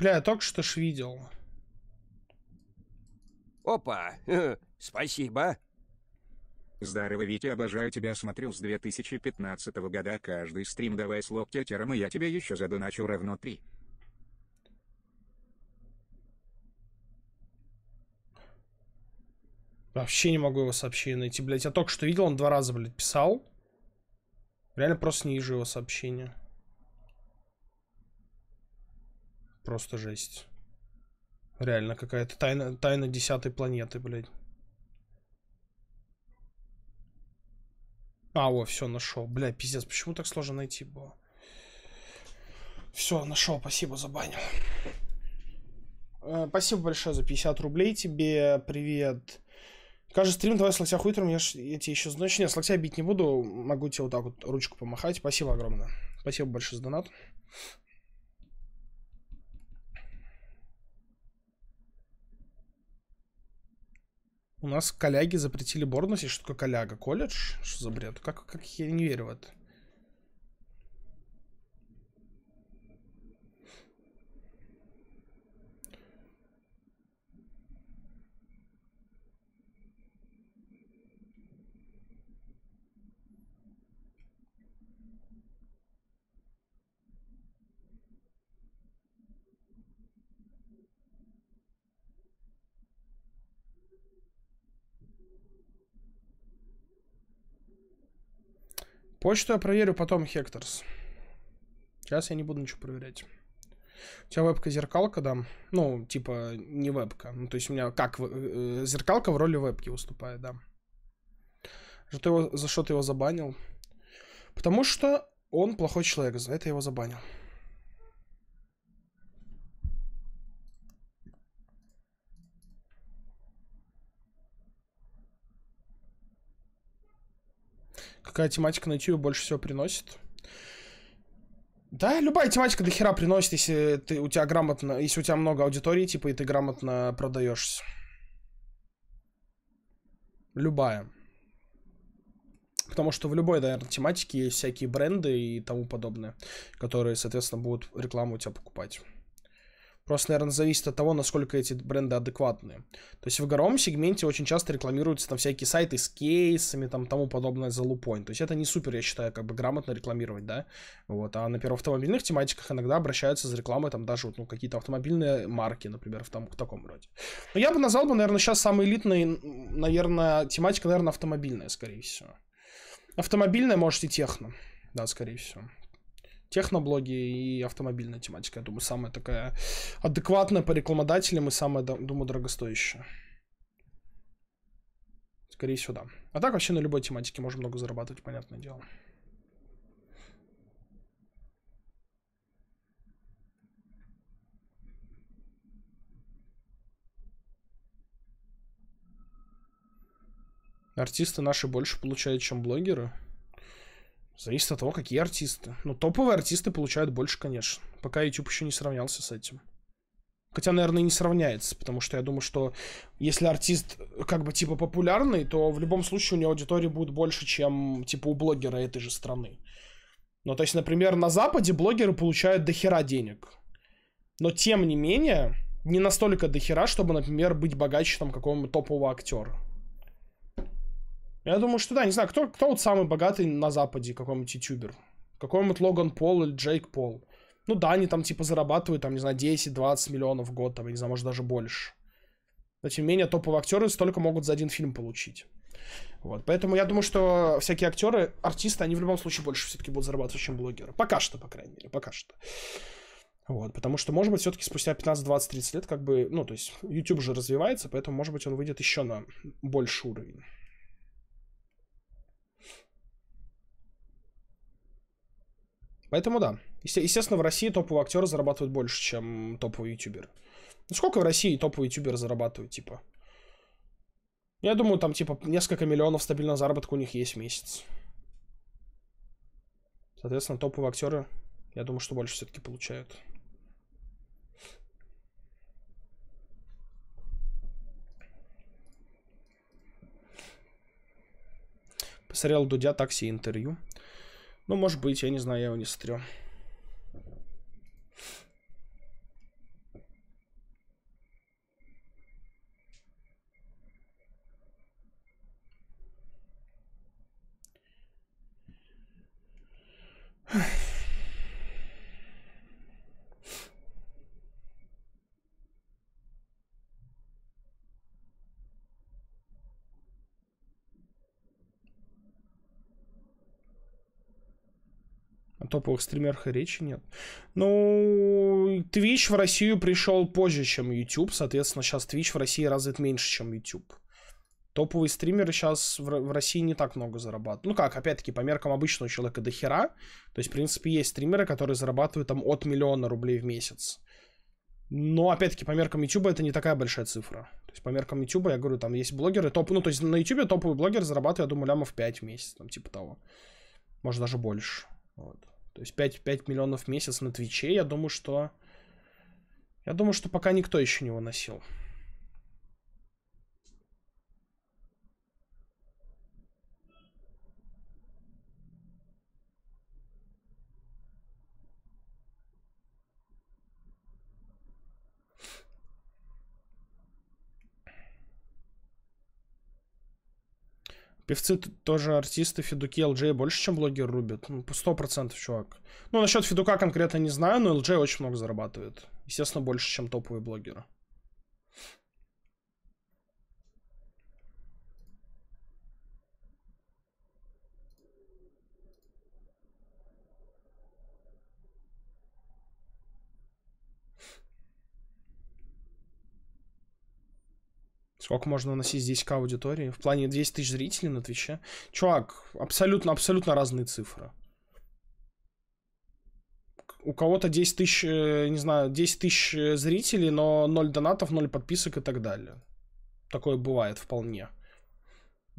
Бля, я только что ж видел. Опа, спасибо. Здорово, Витя, обожаю тебя, смотрю с 2015 года каждый стрим, давай с лоптятером, и я тебе еще задоначу равно три. Вообще не могу его сообщение найти, блядь. Я только что видел, он два раза, блядь, писал. Реально просто не вижу его сообщения. Просто жесть. Реально какая-то тайна, тайна десятой планеты, блядь. А, о, все, нашел. Бля, пиздец, почему так сложно найти было? Все, нашел, спасибо, забанил. Э, спасибо большое за 50 рублей тебе, привет. Каждый стрим давай с локтя хуитером, я, ж, я тебе еще... Ну, не, с локтя бить не буду, могу тебе вот так вот ручку помахать. Спасибо огромное. Спасибо большое за донат. У нас коляги запретили Борну. Что такое коляга? Колледж? Что за бред? Как, как я не верю в это? Почту я проверю потом, Хекторс. Сейчас я не буду ничего проверять. У тебя вебка-зеркалка, да? Ну, типа, не вебка. Ну, то есть у меня как... Э, э зеркалка в роли вебки выступает, да. Что его, за что ты его забанил? Потому что он плохой человек, за это его забанил. какая тематика на YouTube больше всего приносит? Да, любая тематика до хера приносит, если ты, у тебя грамотно, если у тебя много аудитории, типа, и ты грамотно продаешься. Любая. Потому что в любой, наверное, тематике есть всякие бренды и тому подобное, которые, соответственно, будут рекламу у тебя покупать. Просто, наверное, зависит от того, насколько эти бренды адекватные. То есть в игровом сегменте очень часто рекламируются там всякие сайты с кейсами, там тому подобное за лупоин. То есть это не супер, я считаю, как бы грамотно рекламировать, да. Вот. А, например, в автомобильных тематиках иногда обращаются за рекламой там даже вот, ну, какие-то автомобильные марки, например, в, там, в таком роде. Но ну, я бы назвал бы, наверное, сейчас самый элитный, наверное, тематика, наверное, автомобильная, скорее всего. Автомобильная, может, и техно. Да, скорее всего техноблоги и автомобильная тематика. Я думаю, самая такая адекватная по рекламодателям и самая, думаю, дорогостоящая. Скорее всего, да. А так вообще на любой тематике можно много зарабатывать, понятное дело. Артисты наши больше получают, чем блогеры. Зависит от того, какие артисты. Ну, топовые артисты получают больше, конечно. Пока YouTube еще не сравнялся с этим. Хотя, наверное, и не сравняется, потому что я думаю, что если артист э, как бы типа популярный, то в любом случае у него аудитория будет больше, чем типа у блогера этой же страны. Ну, то есть, например, на Западе блогеры получают дохера денег. Но тем не менее, не настолько дохера, чтобы, например, быть богаче там какого-нибудь топового актера. Я думаю, что да, не знаю, кто, кто вот самый богатый на Западе, какой-нибудь ютубер? Какой-нибудь Логан Пол или Джейк Пол. Ну да, они там типа зарабатывают, там, не знаю, 10-20 миллионов в год, там, я не знаю, может даже больше. Но тем не менее, топовые актеры столько могут за один фильм получить. Вот, поэтому я думаю, что всякие актеры, артисты, они в любом случае больше все-таки будут зарабатывать, чем блогеры. Пока что, по крайней мере, пока что. Вот, потому что, может быть, все-таки спустя 15, 20, 30 лет, как бы, ну, то есть, YouTube же развивается, поэтому, может быть, он выйдет еще на больший уровень. Поэтому да. Естественно, в России топовые актеры зарабатывают больше, чем топовые ютуберы. Ну, сколько в России топовые ютуберы зарабатывают, типа? Я думаю, там, типа, несколько миллионов стабильного заработка у них есть в месяц. Соответственно, топовые актеры, я думаю, что больше все-таки получают. Посмотрел Дудя такси интервью. Ну, может быть, я не знаю, я его не смотрю. топовых стримерах и речи нет. Ну, Twitch в Россию пришел позже, чем YouTube, соответственно, сейчас Twitch в России развит меньше, чем YouTube. Топовые стримеры сейчас в России не так много зарабатывают. Ну как, опять-таки, по меркам обычного человека до хера. То есть, в принципе, есть стримеры, которые зарабатывают там от миллиона рублей в месяц. Но, опять-таки, по меркам YouTube это не такая большая цифра. То есть, по меркам YouTube, я говорю, там есть блогеры, топ... Ну, то есть, на YouTube топовый блогер зарабатывает, я думаю, лямов 5 в месяц, там, типа того. Может, даже больше. Вот. То есть 5, 5 миллионов в месяц на Твиче, я думаю, что... Я думаю, что пока никто еще не выносил. Певцы тоже артисты, Федуки, ЛД больше, чем блогер рубят. Ну, сто процентов, чувак. Ну, насчет Федука конкретно не знаю, но ЛД очень много зарабатывает. Естественно, больше, чем топовые блогеры. Сколько можно наносить здесь к аудитории? В плане 200 тысяч зрителей на Твиче? Чувак, абсолютно, абсолютно разные цифры. У кого-то 10 тысяч, э, не знаю, 10 тысяч э, зрителей, но 0 донатов, 0 подписок и так далее. Такое бывает вполне.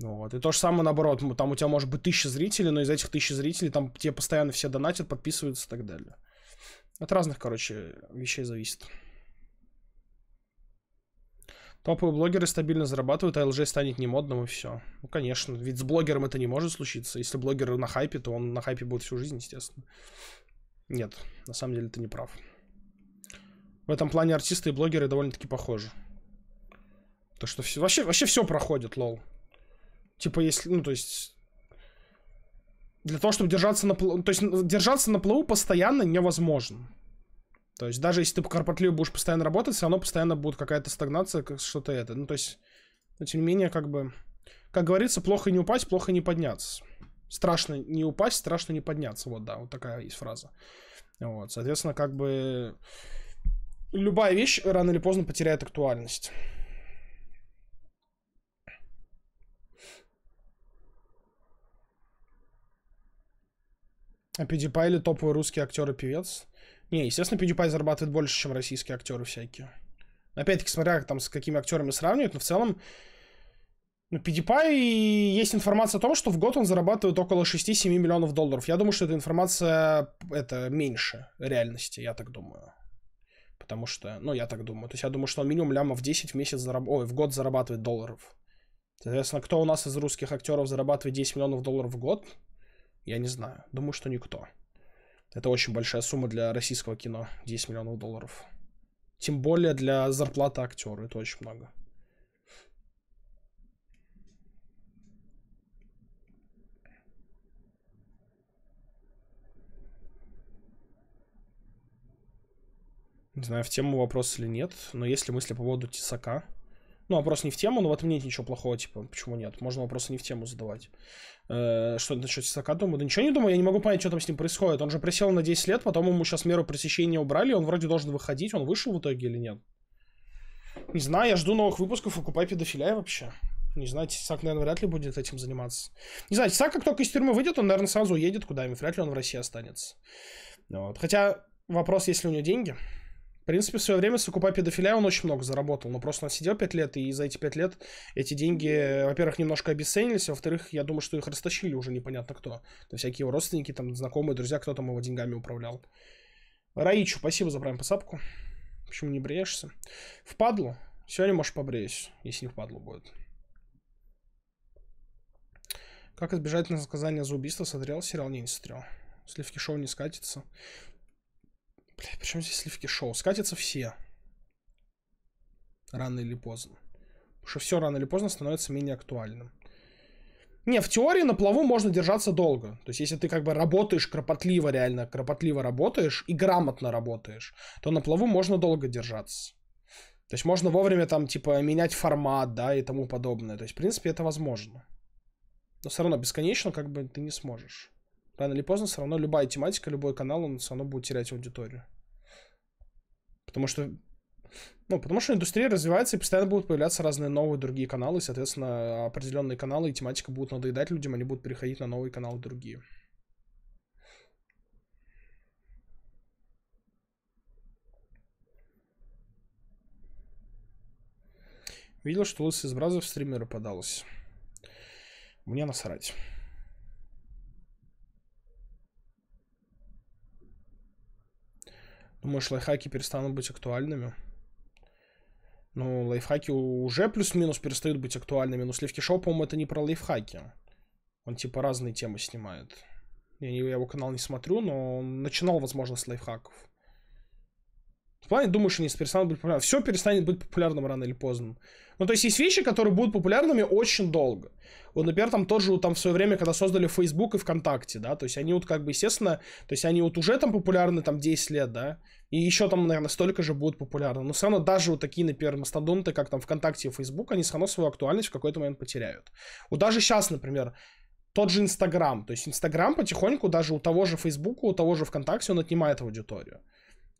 Вот. И то же самое наоборот. Там у тебя может быть 1000 зрителей, но из этих 1000 зрителей там тебе постоянно все донатят, подписываются и так далее. От разных, короче, вещей зависит. Топовые блогеры стабильно зарабатывают, а ЛЖ станет не модным и все. Ну, конечно, ведь с блогером это не может случиться. Если блогер на хайпе, то он на хайпе будет всю жизнь, естественно. Нет, на самом деле ты не прав. В этом плане артисты и блогеры довольно-таки похожи. То, что все, вообще, вообще все проходит, лол. Типа, если, ну, то есть... Для того, чтобы держаться на плаву... То есть держаться на плаву постоянно невозможно. То есть даже если ты кропотливо будешь постоянно работать, все равно постоянно будет какая-то стагнация, как что-то это. Ну, то есть, но тем не менее, как бы, как говорится, плохо не упасть, плохо не подняться. Страшно не упасть, страшно не подняться. Вот, да, вот такая есть фраза. Вот, соответственно, как бы любая вещь рано или поздно потеряет актуальность. А PewDiePie или топовый русский актер и певец? Не, естественно, PewDiePie зарабатывает больше, чем российские актеры всякие. Опять-таки, смотря как, там с какими актерами сравнивают, но в целом... Ну, PewDiePie есть информация о том, что в год он зарабатывает около 6-7 миллионов долларов. Я думаю, что эта информация это меньше реальности, я так думаю. Потому что, ну, я так думаю. То есть я думаю, что он минимум лямов 10 в месяц зараб... Ой, в год зарабатывает долларов. Соответственно, кто у нас из русских актеров зарабатывает 10 миллионов долларов в год? Я не знаю. Думаю, что никто. Это очень большая сумма для российского кино, 10 миллионов долларов. Тем более для зарплаты актера, это очень много. Не знаю, в тему вопрос или нет, но есть ли мысли по поводу Тесака? Ну, вопрос не в тему, но в этом нет ничего плохого, типа, почему нет? Можно вопросы не в тему задавать. Э, что насчет Сисака думаю? Да ничего не думаю, я не могу понять, что там с ним происходит. Он же присел на 10 лет, потом ему сейчас меру пресечения убрали, он вроде должен выходить, он вышел в итоге или нет? Не знаю, я жду новых выпусков покупай купай вообще. Не знаю, Тисак, наверное, вряд ли будет этим заниматься. Не знаю, Тисак, как только из тюрьмы выйдет, он, наверное, сразу уедет куда-нибудь. Вряд ли он в России останется. Вот. Хотя вопрос, есть ли у него деньги. В принципе, в свое время с окупа педофиля он очень много заработал, но ну, просто он сидел 5 лет, и за эти 5 лет эти деньги, во-первых, немножко обесценились, а во-вторых, я думаю, что их растащили уже непонятно кто. То всякие его родственники, там, знакомые, друзья, кто там его деньгами управлял. Раичу, спасибо за прайм посапку. Почему не бреешься? Впадлу? Сегодня, можешь побреюсь, если не впадлу будет. Как избежать наказания за убийство? Смотрел сериал? Не, не смотрел. Сливки шоу не скатится. Бля, причем здесь сливки шоу? Скатятся все. Рано или поздно. Потому что все рано или поздно становится менее актуальным. Не, в теории на плаву можно держаться долго. То есть, если ты как бы работаешь кропотливо, реально кропотливо работаешь и грамотно работаешь, то на плаву можно долго держаться. То есть можно вовремя там, типа, менять формат, да, и тому подобное. То есть, в принципе, это возможно. Но все равно бесконечно, как бы, ты не сможешь. Рано или поздно все равно любая тематика, любой канал, он все равно будет терять аудиторию. Потому что ну, потому что индустрия развивается, и постоянно будут появляться разные новые другие каналы, и, соответственно, определенные каналы и тематика будут надоедать людям, они будут переходить на новые каналы другие. Видел, что лысый из бразов стримера подалась. Мне насрать. Думаешь, лайфхаки перестанут быть актуальными? Ну, лайфхаки уже плюс-минус перестают быть актуальными, но сливки шоу, по-моему, это не про лайфхаки. Он типа разные темы снимает. Я, не, я его канал не смотрю, но он начинал, возможно, с лайфхаков. В плане, думаешь, что не перестанут быть популярными. Все перестанет быть популярным рано или поздно. Ну, то есть есть вещи, которые будут популярными очень долго. Вот, например, там тоже там в свое время, когда создали Facebook и ВКонтакте, да, то есть они вот как бы, естественно, то есть они вот уже там популярны там 10 лет, да, и еще там, наверное, столько же будут популярны. Но все равно даже вот такие, например, мастодонты, как там ВКонтакте и Facebook, они все равно свою актуальность в какой-то момент потеряют. Вот даже сейчас, например, тот же Инстаграм. То есть Инстаграм потихоньку даже у того же Фейсбука, у того же ВКонтакте он отнимает аудиторию.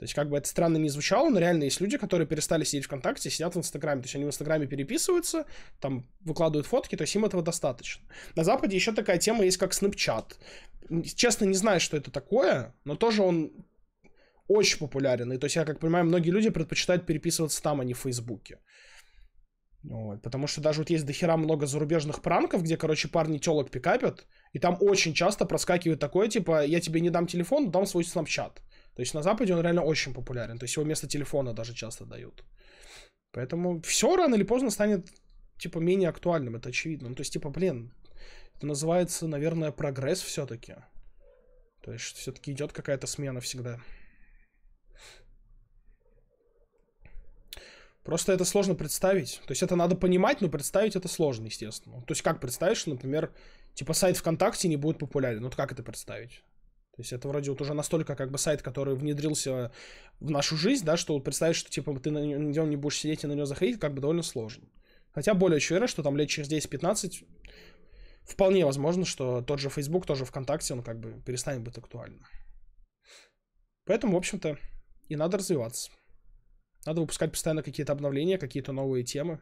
То есть, как бы это странно не звучало, но реально есть люди, которые перестали сидеть ВКонтакте, сидят в Инстаграме. То есть, они в Инстаграме переписываются, там выкладывают фотки, то есть им этого достаточно. На Западе еще такая тема есть, как Snapchat. Честно, не знаю, что это такое, но тоже он очень популярен. И то есть, я как понимаю, многие люди предпочитают переписываться там, а не в Фейсбуке. Вот, потому что даже вот есть дохера много зарубежных пранков, где, короче, парни телок пикапят, и там очень часто проскакивает такое, типа, я тебе не дам телефон, дам свой снапчат. То есть на Западе он реально очень популярен. То есть его вместо телефона даже часто дают. Поэтому все рано или поздно станет типа менее актуальным, это очевидно. Ну, то есть, типа, блин, это называется, наверное, прогресс все-таки. То есть, все-таки идет какая-то смена всегда. Просто это сложно представить. То есть это надо понимать, но представить это сложно, естественно. То есть как представишь, например, типа сайт ВКонтакте не будет популярен? Ну Вот как это представить? То есть это вроде вот уже настолько как бы сайт, который внедрился в нашу жизнь, да, что вот представить, что типа ты на нем не будешь сидеть и на него заходить, как бы довольно сложно. Хотя более чем уверен, что там лет через 10-15 вполне возможно, что тот же Facebook, тоже ВКонтакте, он как бы перестанет быть актуальным. Поэтому, в общем-то, и надо развиваться. Надо выпускать постоянно какие-то обновления, какие-то новые темы.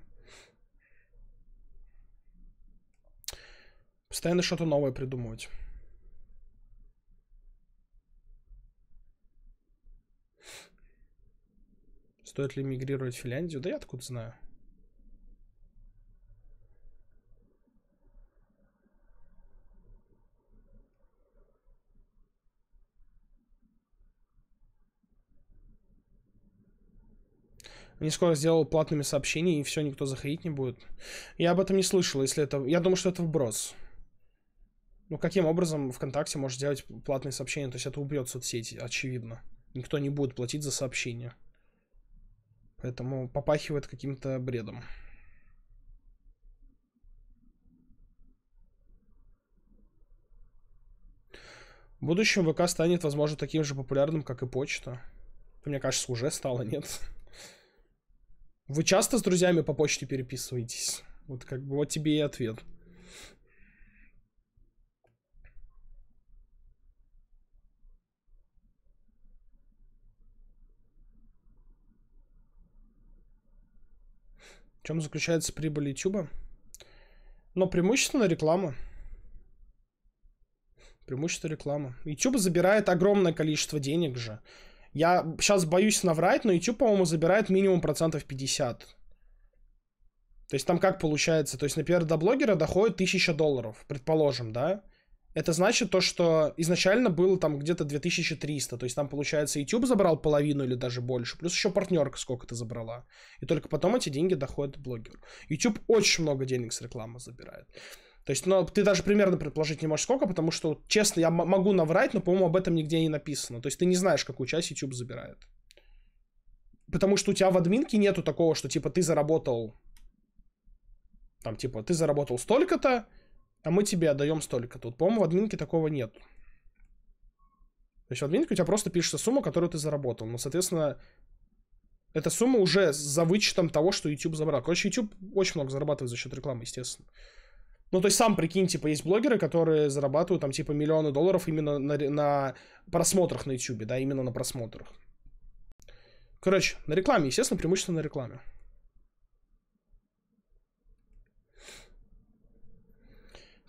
Постоянно что-то новое придумывать. Стоит ли мигрировать в Финляндию? Да я откуда знаю. Они скоро сделают платными сообщения, и все, никто заходить не будет. Я об этом не слышал, если это... Я думаю, что это вброс. Ну, каким образом ВКонтакте может сделать платные сообщения? То есть это убьет соцсети, очевидно. Никто не будет платить за сообщения. Поэтому попахивает каким-то бредом. В будущем ВК станет, возможно, таким же популярным, как и почта. Мне кажется, уже стало, нет? Вы часто с друзьями по почте переписываетесь? Вот как бы вот тебе и ответ. чем заключается прибыль YouTube? Но преимущественно реклама. Преимущество реклама. YouTube забирает огромное количество денег же. Я сейчас боюсь наврать, но YouTube, по-моему, забирает минимум процентов 50. То есть там как получается? То есть, например, до блогера доходит 1000 долларов, предположим, да? это значит то, что изначально было там где-то 2300, то есть там, получается, YouTube забрал половину или даже больше, плюс еще партнерка сколько-то забрала. И только потом эти деньги доходят блогеру. YouTube очень много денег с рекламы забирает. То есть, но ну, ты даже примерно предположить не можешь сколько, потому что, честно, я могу наврать, но, по-моему, об этом нигде не написано. То есть ты не знаешь, какую часть YouTube забирает. Потому что у тебя в админке нету такого, что, типа, ты заработал... Там, типа, ты заработал столько-то, а мы тебе отдаем столько тут. По-моему, в админке такого нет. То есть в админке у тебя просто пишется сумма, которую ты заработал. Но, ну, соответственно, эта сумма уже за вычетом того, что YouTube забрал. Короче, YouTube очень много зарабатывает за счет рекламы, естественно. Ну, то есть сам прикинь, типа, есть блогеры, которые зарабатывают там, типа, миллионы долларов именно на, на просмотрах на YouTube, да, именно на просмотрах. Короче, на рекламе, естественно, преимущественно на рекламе.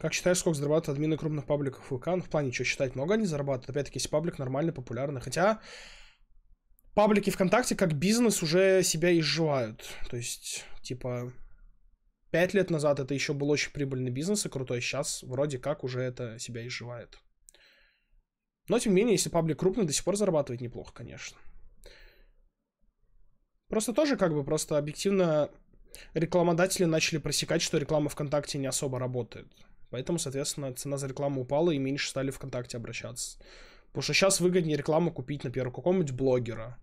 Как считаешь, сколько зарабатывают админы крупных пабликов ВК? Ну, в плане, что считать, много они зарабатывают? Опять-таки, если паблик нормально, популярный. Хотя паблики ВКонтакте как бизнес уже себя изживают. То есть, типа, пять лет назад это еще был очень прибыльный бизнес и крутой. Сейчас вроде как уже это себя изживает. Но, тем не менее, если паблик крупный, до сих пор зарабатывает неплохо, конечно. Просто тоже как бы просто объективно рекламодатели начали просекать, что реклама ВКонтакте не особо работает. Поэтому, соответственно, цена за рекламу упала и меньше стали ВКонтакте обращаться. Потому что сейчас выгоднее рекламу купить, например, у какого-нибудь блогера.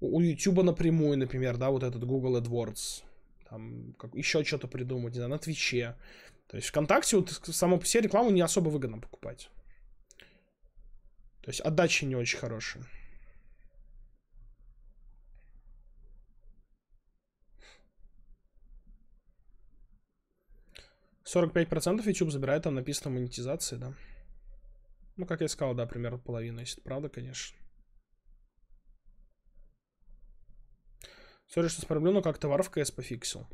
У Ютуба напрямую, например, да, вот этот Google AdWords. Там как, еще что-то придумать, не знаю, на Твиче. То есть ВКонтакте вот само по себе рекламу не особо выгодно покупать. То есть отдача не очень хорошая. 45% YouTube забирает, там написано монетизации, да. Ну, как я сказал, да, примерно половина, если это правда, конечно. Сори, что справлю, но как товар в КС пофиксил.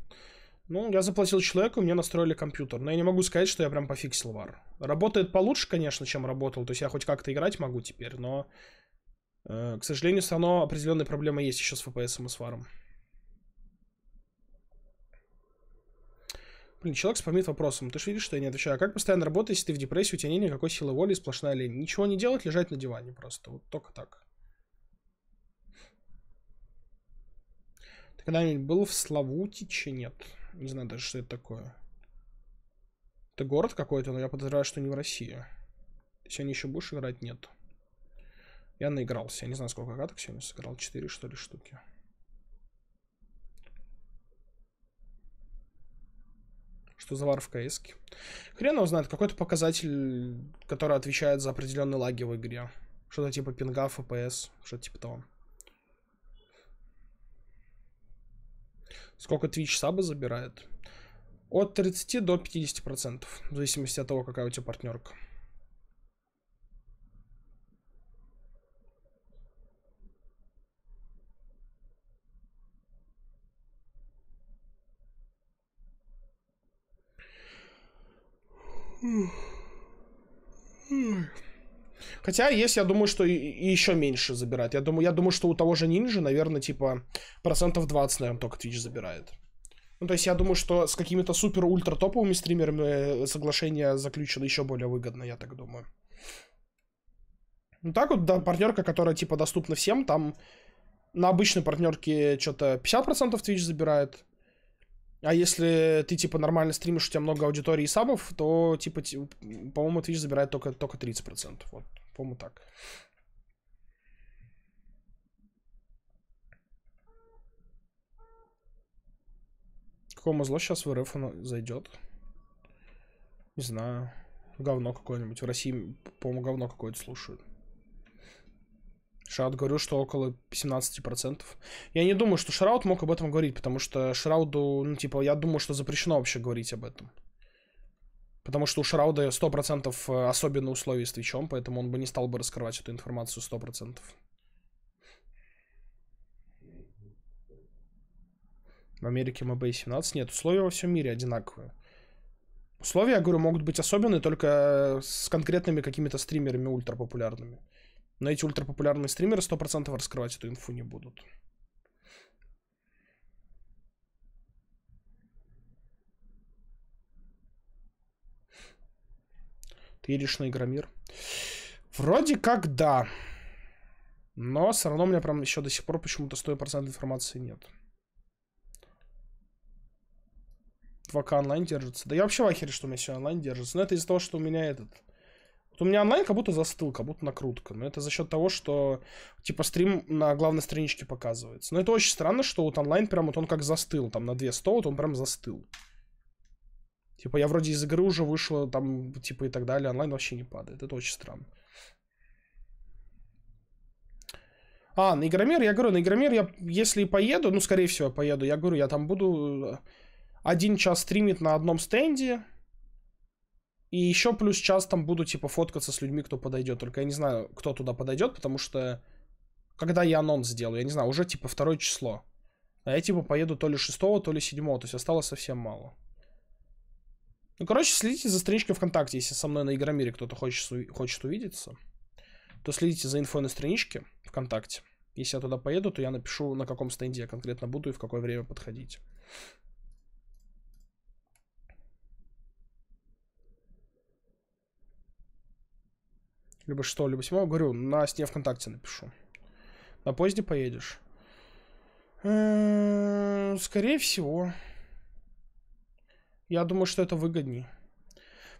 Ну, я заплатил человеку, мне настроили компьютер. Но я не могу сказать, что я прям пофиксил вар. Работает получше, конечно, чем работал. То есть я хоть как-то играть могу теперь, но... Э, к сожалению, все равно определенные проблемы есть еще с FPS и с варом. Блин, человек спамит вопросом. Ты же видишь, что я не отвечаю. А как постоянно работать, если ты в депрессии, у тебя нет никакой силы воли, сплошная лень? Ничего не делать, лежать на диване просто. Вот только так. Ты когда-нибудь был в Славутиче? Нет. Не знаю даже, что это такое. Это город какой-то, но я подозреваю, что не в России. Ты сегодня еще будешь играть? Нет. Я наигрался. Я не знаю, сколько каток сегодня сыграл. Четыре, что ли, штуки. что за вар в кс -ке. Хрен его знает, какой-то показатель, который отвечает за определенные лаги в игре. Что-то типа пинга, FPS, что-то типа того. Сколько Twitch сабы забирает? От 30 до 50%, в зависимости от того, какая у тебя партнерка. Хотя есть, я думаю, что и, еще меньше забирает. Я думаю, я думаю, что у того же Нинджи, наверное, типа процентов 20, наверное, только Twitch забирает. Ну, то есть я думаю, что с какими-то супер-ультра топовыми стримерами э, соглашение заключено еще более выгодно, я так думаю. Ну так вот, да, партнерка, которая типа доступна всем, там на обычной партнерке что-то 50% Twitch забирает, а если ты, типа, нормально стримишь, у тебя много аудитории и сабов, то, типа, по-моему, Twitch забирает только, только 30%. Вот, по-моему, так. Какому зло сейчас в РФ оно зайдет? Не знаю. Говно какое-нибудь. В России, по-моему, говно какое-то слушают. Шраут говорил, что около 17%. Я не думаю, что Шраут мог об этом говорить, потому что Шрауду, ну, типа, я думаю, что запрещено вообще говорить об этом. Потому что у Шрауда 100% э, особенные условия с Твичом, поэтому он бы не стал бы раскрывать эту информацию 100%. В Америке MBA 17. Нет, условия во всем мире одинаковые. Условия, я говорю, могут быть особенные только э, с конкретными какими-то стримерами ультрапопулярными. популярными. Но эти ультрапопулярные стримеры 100% раскрывать эту инфу не будут. Ты едешь на Игромир? Вроде как да. Но все равно у меня прям еще до сих пор почему-то 100% информации нет. 2К онлайн держится. Да я вообще в ахере, что у меня все онлайн держится. Но это из-за того, что у меня этот... Вот у меня онлайн как будто застыл, как будто накрутка. Но это за счет того, что типа стрим на главной страничке показывается. Но это очень странно, что вот онлайн прям вот он как застыл. Там на 200 вот он прям застыл. Типа я вроде из игры уже вышла, там типа и так далее. Онлайн вообще не падает. Это очень странно. А, на Игромер, я говорю, на Игромер я, если поеду, ну, скорее всего, поеду, я говорю, я там буду один час стримить на одном стенде, и еще плюс час там буду, типа, фоткаться с людьми, кто подойдет. Только я не знаю, кто туда подойдет, потому что когда я анонс сделаю, я не знаю, уже, типа, второе число. А я, типа, поеду то ли шестого, то ли седьмого, то есть осталось совсем мало. Ну, короче, следите за страничкой ВКонтакте, если со мной на Игромире кто-то хочет, хочет увидеться, то следите за инфой на страничке ВКонтакте. Если я туда поеду, то я напишу, на каком стенде я конкретно буду и в какое время подходить. Либо что, либо 7. Говорю, на сне ВКонтакте напишу. На поезде поедешь? Скорее всего. Я думаю, что это выгоднее.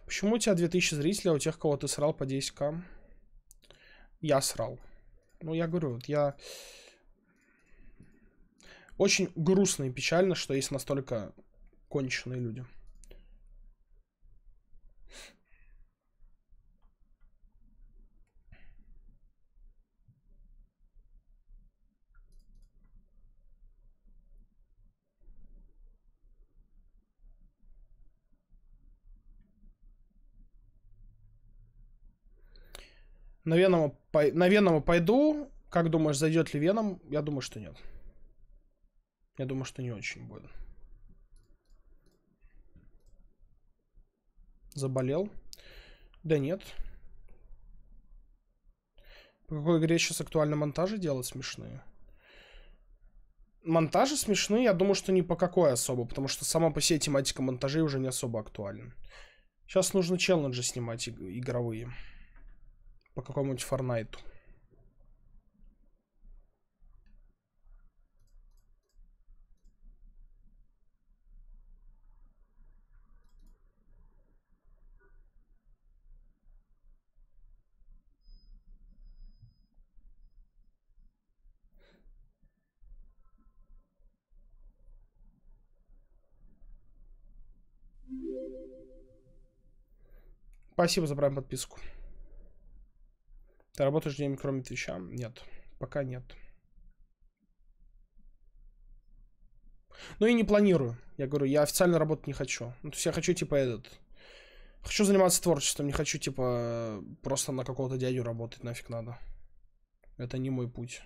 Почему у тебя 2000 зрителей, а у тех, кого ты срал, по 10к? Я срал. Ну, я говорю, вот я... Очень грустно и печально, что есть настолько конченые люди. На Венома, по... на Венома пойду. Как думаешь, зайдет ли Веном? Я думаю, что нет. Я думаю, что не очень будет. Заболел? Да нет. По какой игре сейчас актуально монтажи делать смешные? Монтажи смешные, я думаю, что ни по какой особо, потому что сама по себе тематика монтажей уже не особо актуальна. Сейчас нужно челленджи снимать игровые по какому-нибудь Форнайту. Спасибо за прям подписку. Ты работаешь где-нибудь кроме Твича? Нет, пока нет. Ну и не планирую. Я говорю, я официально работать не хочу. Ну, то есть я хочу, типа, этот... Хочу заниматься творчеством, не хочу, типа, просто на какого-то дядю работать, нафиг надо. Это не мой путь.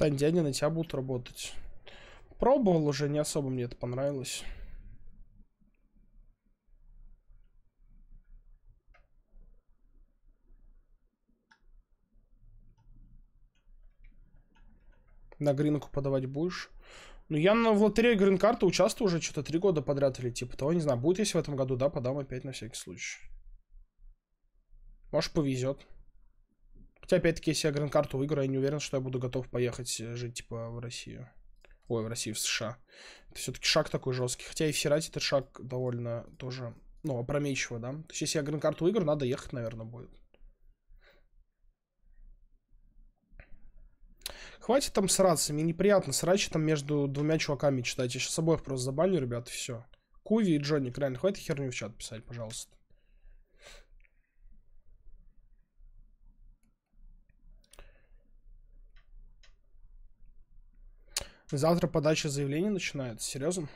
Стань дядя, на тебя будут работать. Пробовал уже, не особо мне это понравилось. На гринку подавать будешь? Ну, я на, в лотерее грин-карты участвую уже что-то три года подряд или типа того. Не знаю, будет если в этом году, да, подам опять на всякий случай. Может, повезет. Хотя, опять-таки, если я гран-карту выиграю, я не уверен, что я буду готов поехать э, жить, типа, в Россию. Ой, в Россию, в США. Это все-таки шаг такой жесткий. Хотя и в Сирате этот шаг довольно тоже, ну, опрометчиво, да. То есть, если я гран-карту выиграю, надо ехать, наверное, будет. Хватит там сраться, мне неприятно срачи там между двумя чуваками читать. Я сейчас обоих просто забаню, ребят, и все. Куви и Джонни, реально, хватит херню в чат писать, пожалуйста. Завтра подача заявления начинается, серьезно?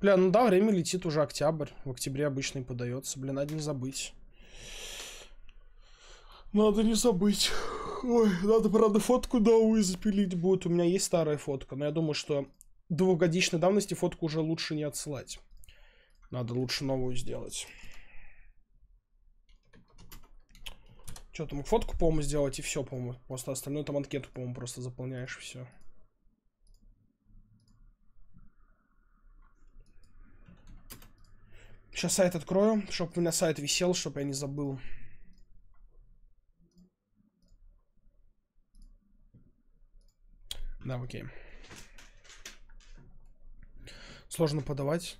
Бля, ну да, время летит уже октябрь. В октябре обычно и подается. Блин, надо не забыть. Надо не забыть. Ой, надо, правда, фотку новую запилить будет. У меня есть старая фотка, но я думаю, что двухгодичной давности фотку уже лучше не отсылать. Надо лучше новую сделать. Что там, фотку, по-моему, сделать и все, по-моему. Просто остальное там анкету, по-моему, просто заполняешь все. Сейчас сайт открою, чтобы у меня сайт висел, чтобы я не забыл. Да, окей. Сложно подавать.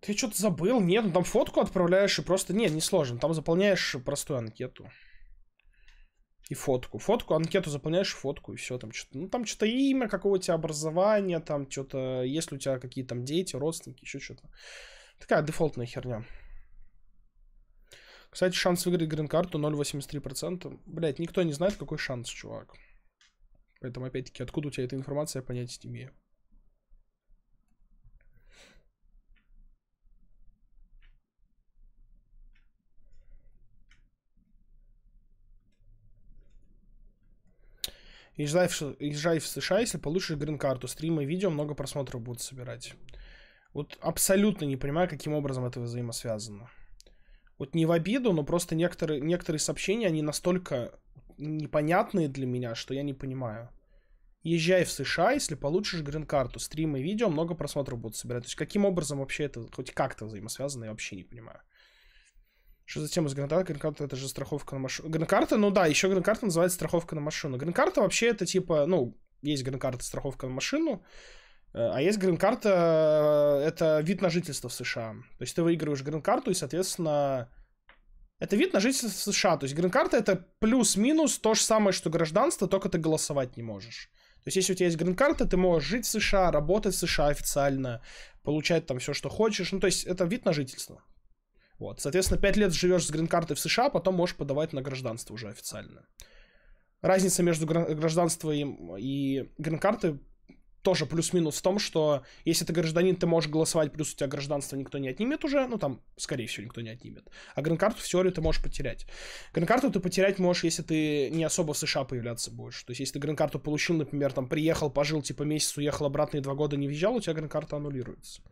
Ты что-то забыл? Нет, ну там фотку отправляешь и просто... Нет, не сложно. Там заполняешь простую анкету. И фотку. Фотку, анкету заполняешь, фотку, и все. Там что-то, ну, там что-то имя, какого у тебя образования, там что-то... Есть ли у тебя какие-то там дети, родственники, еще что-то. Такая дефолтная херня. Кстати, шанс выиграть грин-карту 0,83%. Блять, никто не знает, какой шанс, чувак. Поэтому, опять-таки, откуда у тебя эта информация, понять понятия не имею. Езжай в, езжай в США, если получишь грин-карту. Стримы, видео, много просмотров будут собирать. Вот абсолютно не понимаю, каким образом это взаимосвязано. Вот не в обиду, но просто некоторые, некоторые сообщения, они настолько непонятные для меня, что я не понимаю. Езжай в США, если получишь грин-карту. Стримы, видео, много просмотров будут собирать. То есть каким образом вообще это хоть как-то взаимосвязано, я вообще не понимаю. Что за тема с грин-картой? Грин-карта это же страховка на машину. Грин-карта, ну да, еще грин-карта называется страховка на машину. Грин-карта вообще это типа, ну, есть грин-карта страховка на машину. Э, а есть грин-карта, э, это вид на жительство в США. То есть ты выигрываешь грин-карту, и, соответственно, это вид на жительство в США. То есть грин-карта это плюс-минус то же самое, что гражданство, только ты голосовать не можешь. То есть если у тебя есть грин-карта, ты можешь жить в США, работать в США официально, получать там все, что хочешь. Ну, то есть это вид на жительство. Вот. Соответственно, 5 лет живешь с грин-картой в США, потом можешь подавать на гражданство уже официально. Разница между гражданством и, и грин-картой тоже плюс-минус в том, что если ты гражданин, ты можешь голосовать, плюс у тебя гражданство никто не отнимет уже, ну там, скорее всего, никто не отнимет. А грин-карту в теории ты можешь потерять. Грин-карту ты потерять можешь, если ты не особо в США появляться будешь. То есть, если ты грин получил, например, там, приехал, пожил, типа, месяц, уехал обратно и два года не въезжал, у тебя грин-карта аннулируется.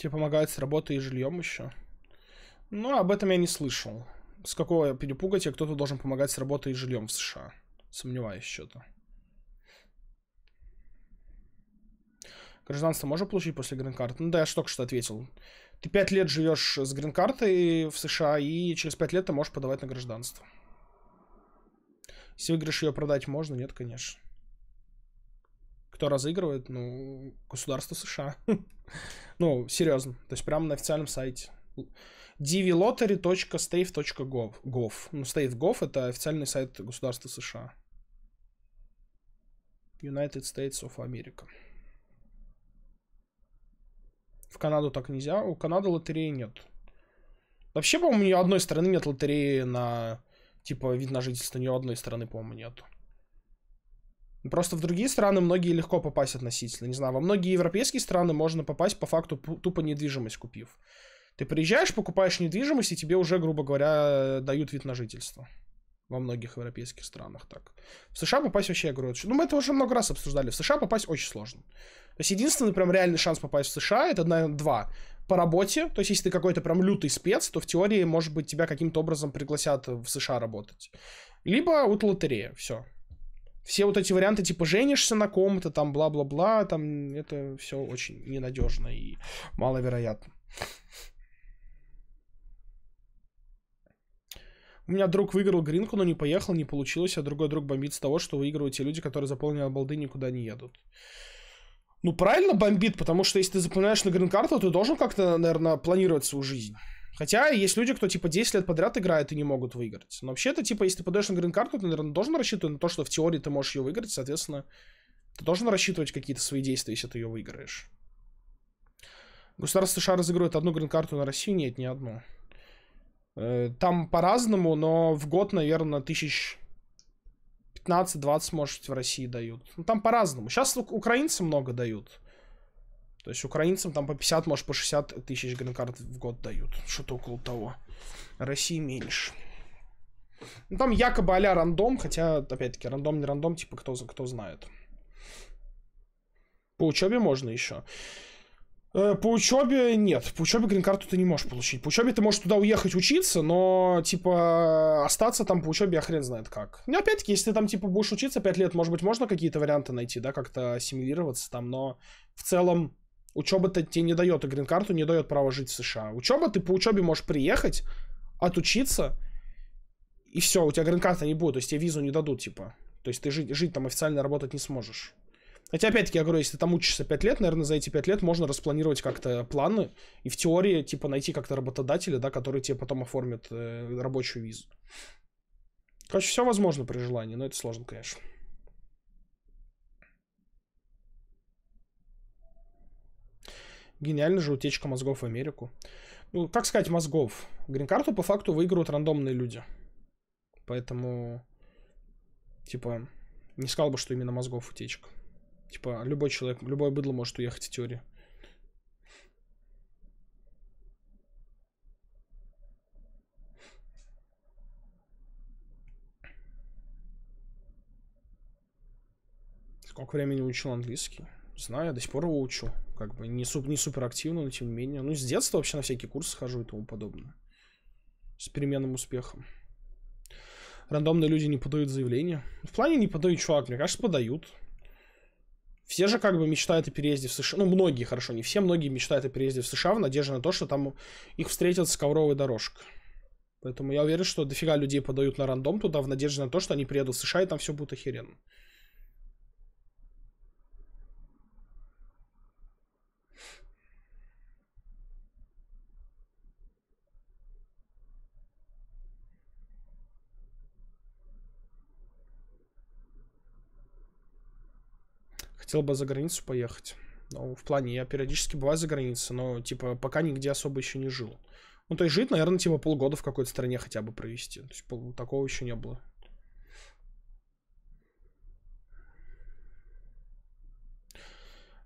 Тебе помогают с работой и жильем еще? Ну, об этом я не слышал. С какого перепуга тебе кто-то должен помогать с работой и жильем в США? Сомневаюсь что-то. Гражданство можно получить после грин-карты? Ну да, я же только что ответил. Ты пять лет живешь с грин-картой в США, и через пять лет ты можешь подавать на гражданство. Если выигрыш ее продать можно, нет, конечно кто разыгрывает? Ну, государство США. ну, серьезно. То есть прямо на официальном сайте. dvlottery.stave.gov. Ну, stave.gov — это официальный сайт государства США. United States of America. В Канаду так нельзя. У Канады лотереи нет. Вообще, по-моему, ни одной страны нет лотереи на, типа, вид на жительство. Ни одной страны, по-моему, нету. Просто в другие страны многие легко попасть относительно. Не знаю, во многие европейские страны можно попасть по факту тупо недвижимость купив. Ты приезжаешь, покупаешь недвижимость, и тебе уже, грубо говоря, дают вид на жительство. Во многих европейских странах так. В США попасть вообще, я говорю, ну мы это уже много раз обсуждали. В США попасть очень сложно. То есть единственный прям реальный шанс попасть в США, это, наверное, два. По работе, то есть если ты какой-то прям лютый спец, то в теории, может быть, тебя каким-то образом пригласят в США работать. Либо вот лотерея, все все вот эти варианты, типа, женишься на ком-то, там, бла-бла-бла, там, это все очень ненадежно и маловероятно. У меня друг выиграл гринку, но не поехал, не получилось, а другой друг бомбит с того, что выигрывают те люди, которые заполнили балды никуда не едут. Ну, правильно бомбит, потому что если ты заполняешь на грин-карту, ты должен как-то, наверное, планировать свою жизнь. Хотя есть люди, кто типа 10 лет подряд играет и не могут выиграть. Но вообще-то, типа, если ты подаешь на грин-карту, ты, наверное, должен рассчитывать на то, что в теории ты можешь ее выиграть, соответственно, ты должен рассчитывать какие-то свои действия, если ты ее выиграешь. Государство США разыгрывает одну грин-карту на Россию? Нет, не одну. Э, там по-разному, но в год, наверное, тысяч 15-20, может, в России дают. Ну, там по-разному. Сейчас украинцы много дают. То есть украинцам там по 50, может, по 60 тысяч грин-карт в год дают. Что-то около того. России меньше. Ну, там якобы а рандом, хотя, опять-таки, рандом не рандом, типа, кто, кто знает. По учебе можно еще. Э, по учебе нет. По учебе грин-карту ты не можешь получить. По учебе ты можешь туда уехать учиться, но, типа, остаться там по учебе я хрен знает как. Ну, опять-таки, если ты там, типа, будешь учиться 5 лет, может быть, можно какие-то варианты найти, да, как-то ассимилироваться там, но в целом Учеба-то тебе не дает, и грин-карту не дает право жить в США. Учеба, ты по учебе можешь приехать, отучиться, и все, у тебя грин-карта не будет, то есть тебе визу не дадут, типа. То есть ты жить, жить там официально работать не сможешь. Хотя, опять-таки, я говорю, если ты там учишься 5 лет, наверное, за эти 5 лет можно распланировать как-то планы и в теории, типа, найти как-то работодателя, да, который тебе потом оформит э, рабочую визу. Короче, все возможно при желании, но это сложно, конечно. Гениально же утечка мозгов в Америку. Ну, как сказать, мозгов. Грин-карту по факту выигрывают рандомные люди. Поэтому, типа, не сказал бы, что именно мозгов утечка. Типа, любой человек, любое быдло может уехать в теории. Сколько времени учил английский? знаю, до сих пор его учу. Как бы не, суп, не супер активно, но тем не менее. Ну, с детства вообще на всякие курсы хожу и тому подобное. С переменным успехом. Рандомные люди не подают заявления. В плане не подают, чувак, мне кажется, подают. Все же как бы мечтают о переезде в США. Ну, многие, хорошо, не все, многие мечтают о переезде в США в надежде на то, что там их встретят с ковровой дорожкой. Поэтому я уверен, что дофига людей подают на рандом туда в надежде на то, что они приедут в США и там все будет охеренно. хотел бы за границу поехать. Ну, в плане, я периодически бываю за границей, но, типа, пока нигде особо еще не жил. Ну, то есть жить, наверное, типа полгода в какой-то стране хотя бы провести. То есть пол... такого еще не было.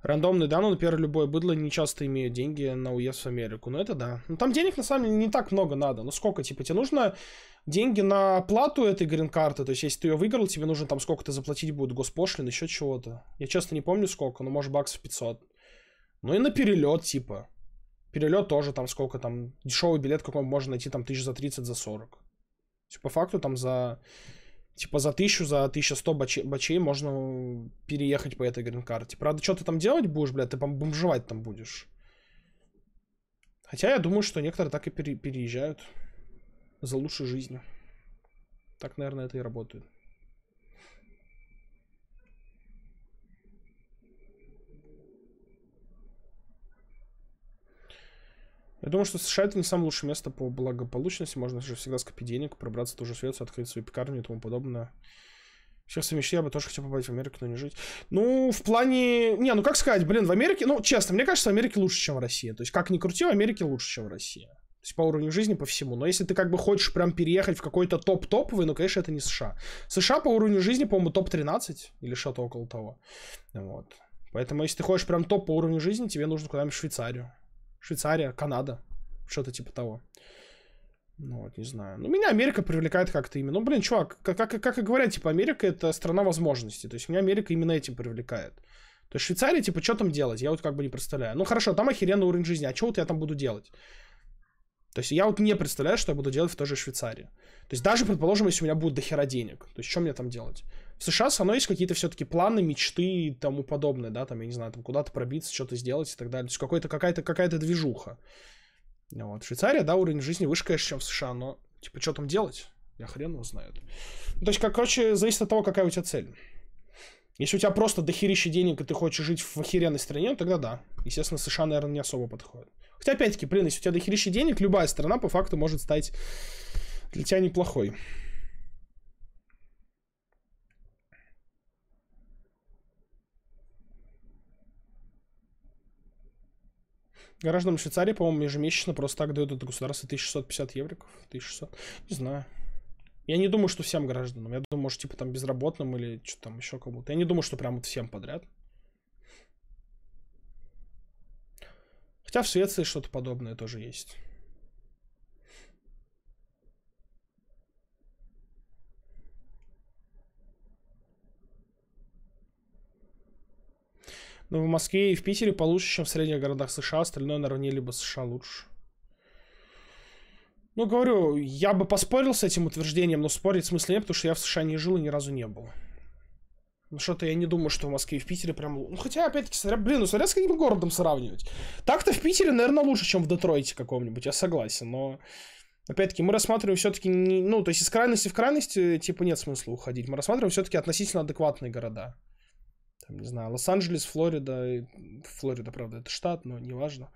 Рандомный да, ну, например, любое быдло не часто имеет деньги на уезд в Америку. но ну, это да. Ну, там денег, на самом деле, не так много надо. Ну, сколько, типа, тебе нужно деньги на плату этой грин-карты? То есть, если ты ее выиграл, тебе нужно там сколько-то заплатить будет госпошлин, еще чего-то. Я, честно, не помню сколько, но, может, баксов 500. Ну, и на перелет, типа. Перелет тоже там сколько там. Дешевый билет какой можно найти там тысяч за 30, за 40. То по факту там за Типа за 1000, за 1100 бачей, бачей можно переехать по этой грин-карте. Правда, что ты там делать будешь, блядь, ты бомжевать там будешь. Хотя я думаю, что некоторые так и пере переезжают за лучшей жизнью. Так, наверное, это и работает. Я думаю, что США это не самое лучшее место по благополучности. Можно же всегда скопить денег, пробраться в ту же Швецию, открыть свою пекарню и тому подобное. Сейчас свои мечты я бы тоже хотел попасть в Америку, но не жить. Ну, в плане... Не, ну как сказать, блин, в Америке... Ну, честно, мне кажется, в Америке лучше, чем в России. То есть, как ни крути, в Америке лучше, чем в России. То есть по уровню жизни, по всему. Но если ты как бы хочешь прям переехать в какой-то топ-топовый, ну, конечно, это не США. США по уровню жизни, по-моему, топ-13 или что-то около того. Вот. Поэтому, если ты хочешь прям топ по уровню жизни, тебе нужно куда-нибудь в Швейцарию. Швейцария, Канада, что-то типа того. Ну вот, не знаю. Ну, меня Америка привлекает как-то именно. Ну, блин, чувак, как, как, как и говорят, типа, Америка это страна возможностей. То есть меня Америка именно этим привлекает. То есть Швейцария, типа, что там делать? Я вот как бы не представляю. Ну хорошо, там охеренный уровень жизни, а что вот я там буду делать? То есть я вот не представляю, что я буду делать в той же Швейцарии. То есть даже, предположим, если у меня будет дохера денег, то есть что мне там делать? В США со мной есть какие-то все-таки планы, мечты и тому подобное, да, там, я не знаю, там куда-то пробиться, что-то сделать и так далее. То есть какая то какая-то, какая-то движуха. Ну вот. Швейцария, да, уровень жизни выше, конечно, чем в США, но, типа, что там делать? Я хрен его знает. Ну, то есть, как, короче, зависит от того, какая у тебя цель. Если у тебя просто дохерища денег, и ты хочешь жить в охеренной стране, ну, тогда да. Естественно, США, наверное, не особо подходит. Хотя, опять-таки, блин, если у тебя дохерища денег, любая страна по факту может стать для тебя неплохой. Гражданам Швейцарии, по-моему, ежемесячно просто так дают это государство 1650 евриков. 1600. Не знаю. Я не думаю, что всем гражданам. Я думаю, может, типа там безработным или что там еще кому-то. Я не думаю, что прям вот всем подряд. Хотя в Швеции что-то подобное тоже есть. Но ну, в Москве и в Питере получше, чем в средних городах США. Остальное наравне либо США лучше. Ну, говорю, я бы поспорил с этим утверждением, но спорить смысла нет, потому что я в США не жил и ни разу не был. Ну что-то я не думаю, что в Москве и в Питере прям... Ну хотя, опять-таки, смотря, блин, ну смотря с каким городом сравнивать. Так-то в Питере, наверное, лучше, чем в Детройте каком-нибудь, я согласен, но... Опять-таки, мы рассматриваем все-таки, не... ну, то есть из крайности в крайности, э, типа, нет смысла уходить. Мы рассматриваем все-таки относительно адекватные города. Там, не знаю, Лос-Анджелес, Флорида, Флорида, правда, это штат, но неважно. важно.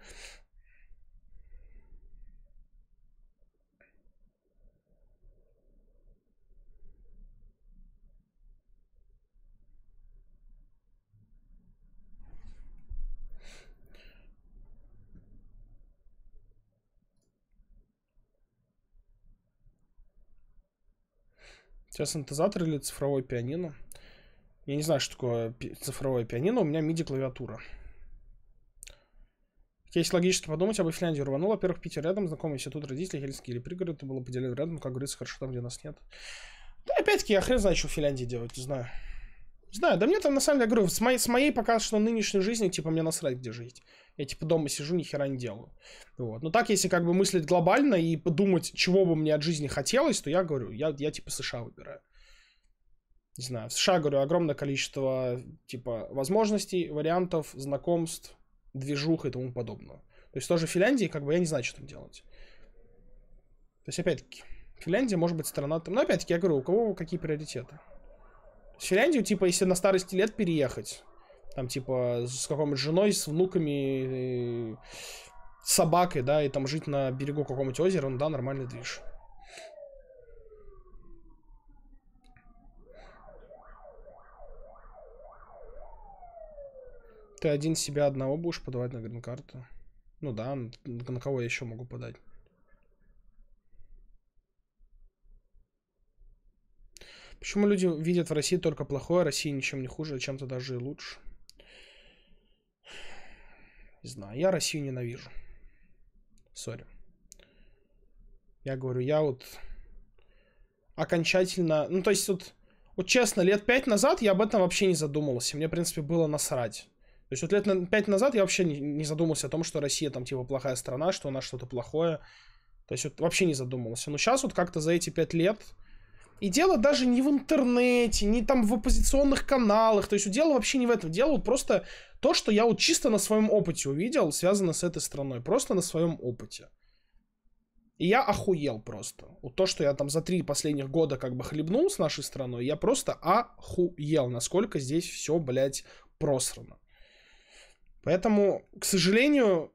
Сейчас синтезатор или цифровое пианино? Я не знаю, что такое цифровое пианино, у меня миди-клавиатура. Если логически подумать, бы Финляндии рванул. Во-первых, Питер рядом, знакомый, все тут родители, Хельсинки или пригород. Это было поделено рядом, как говорится, хорошо там, где нас нет. Да, опять-таки, я хрен знаю, что в Финляндии делать, не знаю. Знаю, да мне там на самом деле, я говорю, с моей, с моей пока что нынешней жизни, типа, мне насрать, где жить. Я, типа, дома сижу, ни хера не делаю. Вот. Но так, если как бы мыслить глобально и подумать, чего бы мне от жизни хотелось, то я говорю, я, я типа, США выбираю. Не знаю, в США, говорю, огромное количество, типа, возможностей, вариантов, знакомств, движух и тому подобного. То есть тоже в Финляндии, как бы, я не знаю, что там делать. То есть, опять-таки, Финляндия может быть страна там... Но опять-таки, я говорю, у кого какие приоритеты. В Финляндию, типа, если на старости лет переехать, там, типа, с какой-нибудь женой, с внуками, с э, собакой, да, и там жить на берегу какого-нибудь озера, ну да, нормальный движ. Ты один себя одного будешь подавать на грин-карту? Ну да, на кого я еще могу подать? Почему люди видят в России только плохое, а Россия ничем не хуже, а чем-то даже и лучше? Не знаю, я Россию ненавижу. Сори. Я говорю, я вот окончательно... Ну, то есть вот, вот честно, лет пять назад я об этом вообще не задумывался. Мне, в принципе, было насрать. То есть вот лет пять назад я вообще не задумывался о том, что Россия там типа плохая страна, что у нас что-то плохое. То есть вот вообще не задумывался. Но сейчас вот как-то за эти пять лет и дело даже не в интернете, не там в оппозиционных каналах. То есть дело вообще не в этом. Дело вот просто то, что я вот чисто на своем опыте увидел, связано с этой страной. Просто на своем опыте. И я охуел просто. Вот то, что я там за три последних года как бы хлебнул с нашей страной, я просто охуел, насколько здесь все, блядь, просрано. Поэтому, к сожалению,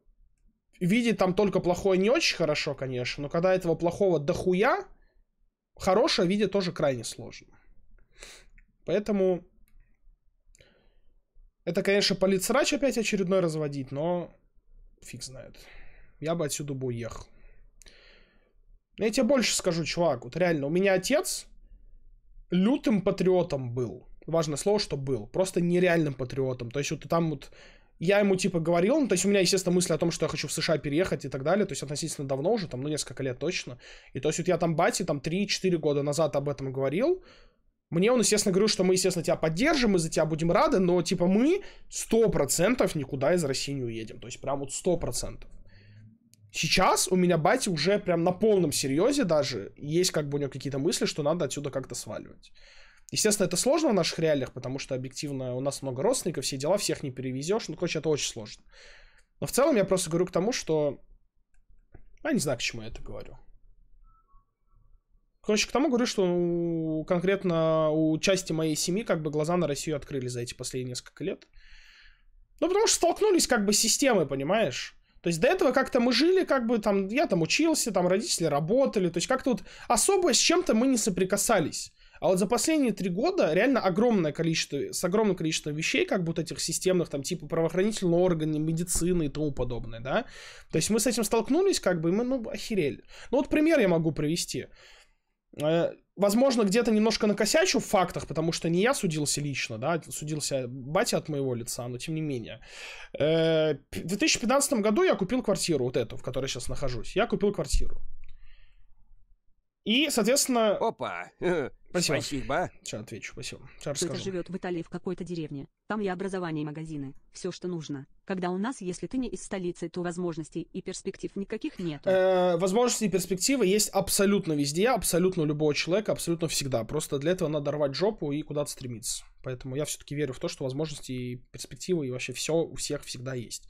видеть там только плохое не очень хорошо, конечно, но когда этого плохого дохуя, хорошее видео тоже крайне сложно. Поэтому это, конечно, политсрач опять очередной разводить, но фиг знает. Я бы отсюда бы уехал. Я тебе больше скажу, чувак, вот реально, у меня отец лютым патриотом был. Важное слово, что был. Просто нереальным патриотом. То есть вот там вот я ему, типа, говорил, ну, то есть у меня, естественно, мысли о том, что я хочу в США переехать и так далее, то есть относительно давно уже, там, ну, несколько лет точно. И то есть вот я там бате, там, 3-4 года назад об этом говорил, мне он, естественно, говорил, что мы, естественно, тебя поддержим, мы за тебя будем рады, но, типа, мы 100% никуда из России не уедем. То есть, прям вот 100%. Сейчас у меня батя уже прям на полном серьезе даже есть как бы у него какие-то мысли, что надо отсюда как-то сваливать. Естественно, это сложно в наших реалиях, потому что объективно у нас много родственников, все дела, всех не перевезешь. Ну, короче, это очень сложно. Но в целом я просто говорю к тому, что... Я не знаю, к чему я это говорю. Короче, к тому говорю, что конкретно у части моей семьи как бы глаза на Россию открыли за эти последние несколько лет. Ну, потому что столкнулись как бы с системой, понимаешь? То есть до этого как-то мы жили, как бы там, я там учился, там родители работали, то есть как-то вот особо с чем-то мы не соприкасались. А вот за последние три года реально огромное количество, с огромным количеством вещей, как будто этих системных, там, типа правоохранительные органы, медицины и тому подобное, да. То есть мы с этим столкнулись, как бы, и мы, ну, охерели. Ну, вот пример я могу привести. Э, возможно, где-то немножко накосячу в фактах, потому что не я судился лично, да, судился батя от моего лица, но тем не менее. Э, в 2015 году я купил квартиру, вот эту, в которой сейчас нахожусь. Я купил квартиру. И, соответственно... Опа! Спасибо. Спасибо. Сейчас отвечу, спасибо. Сейчас Кто-то живет в Италии в какой-то деревне. Там и образование, и магазины. Все, что нужно. Когда у нас, если ты не из столицы, то возможностей и перспектив никаких нет. Э, возможности и перспективы есть абсолютно везде, абсолютно у любого человека, абсолютно всегда. Просто для этого надо рвать жопу и куда-то стремиться. Поэтому я все-таки верю в то, что возможности и перспективы и вообще все у всех всегда есть.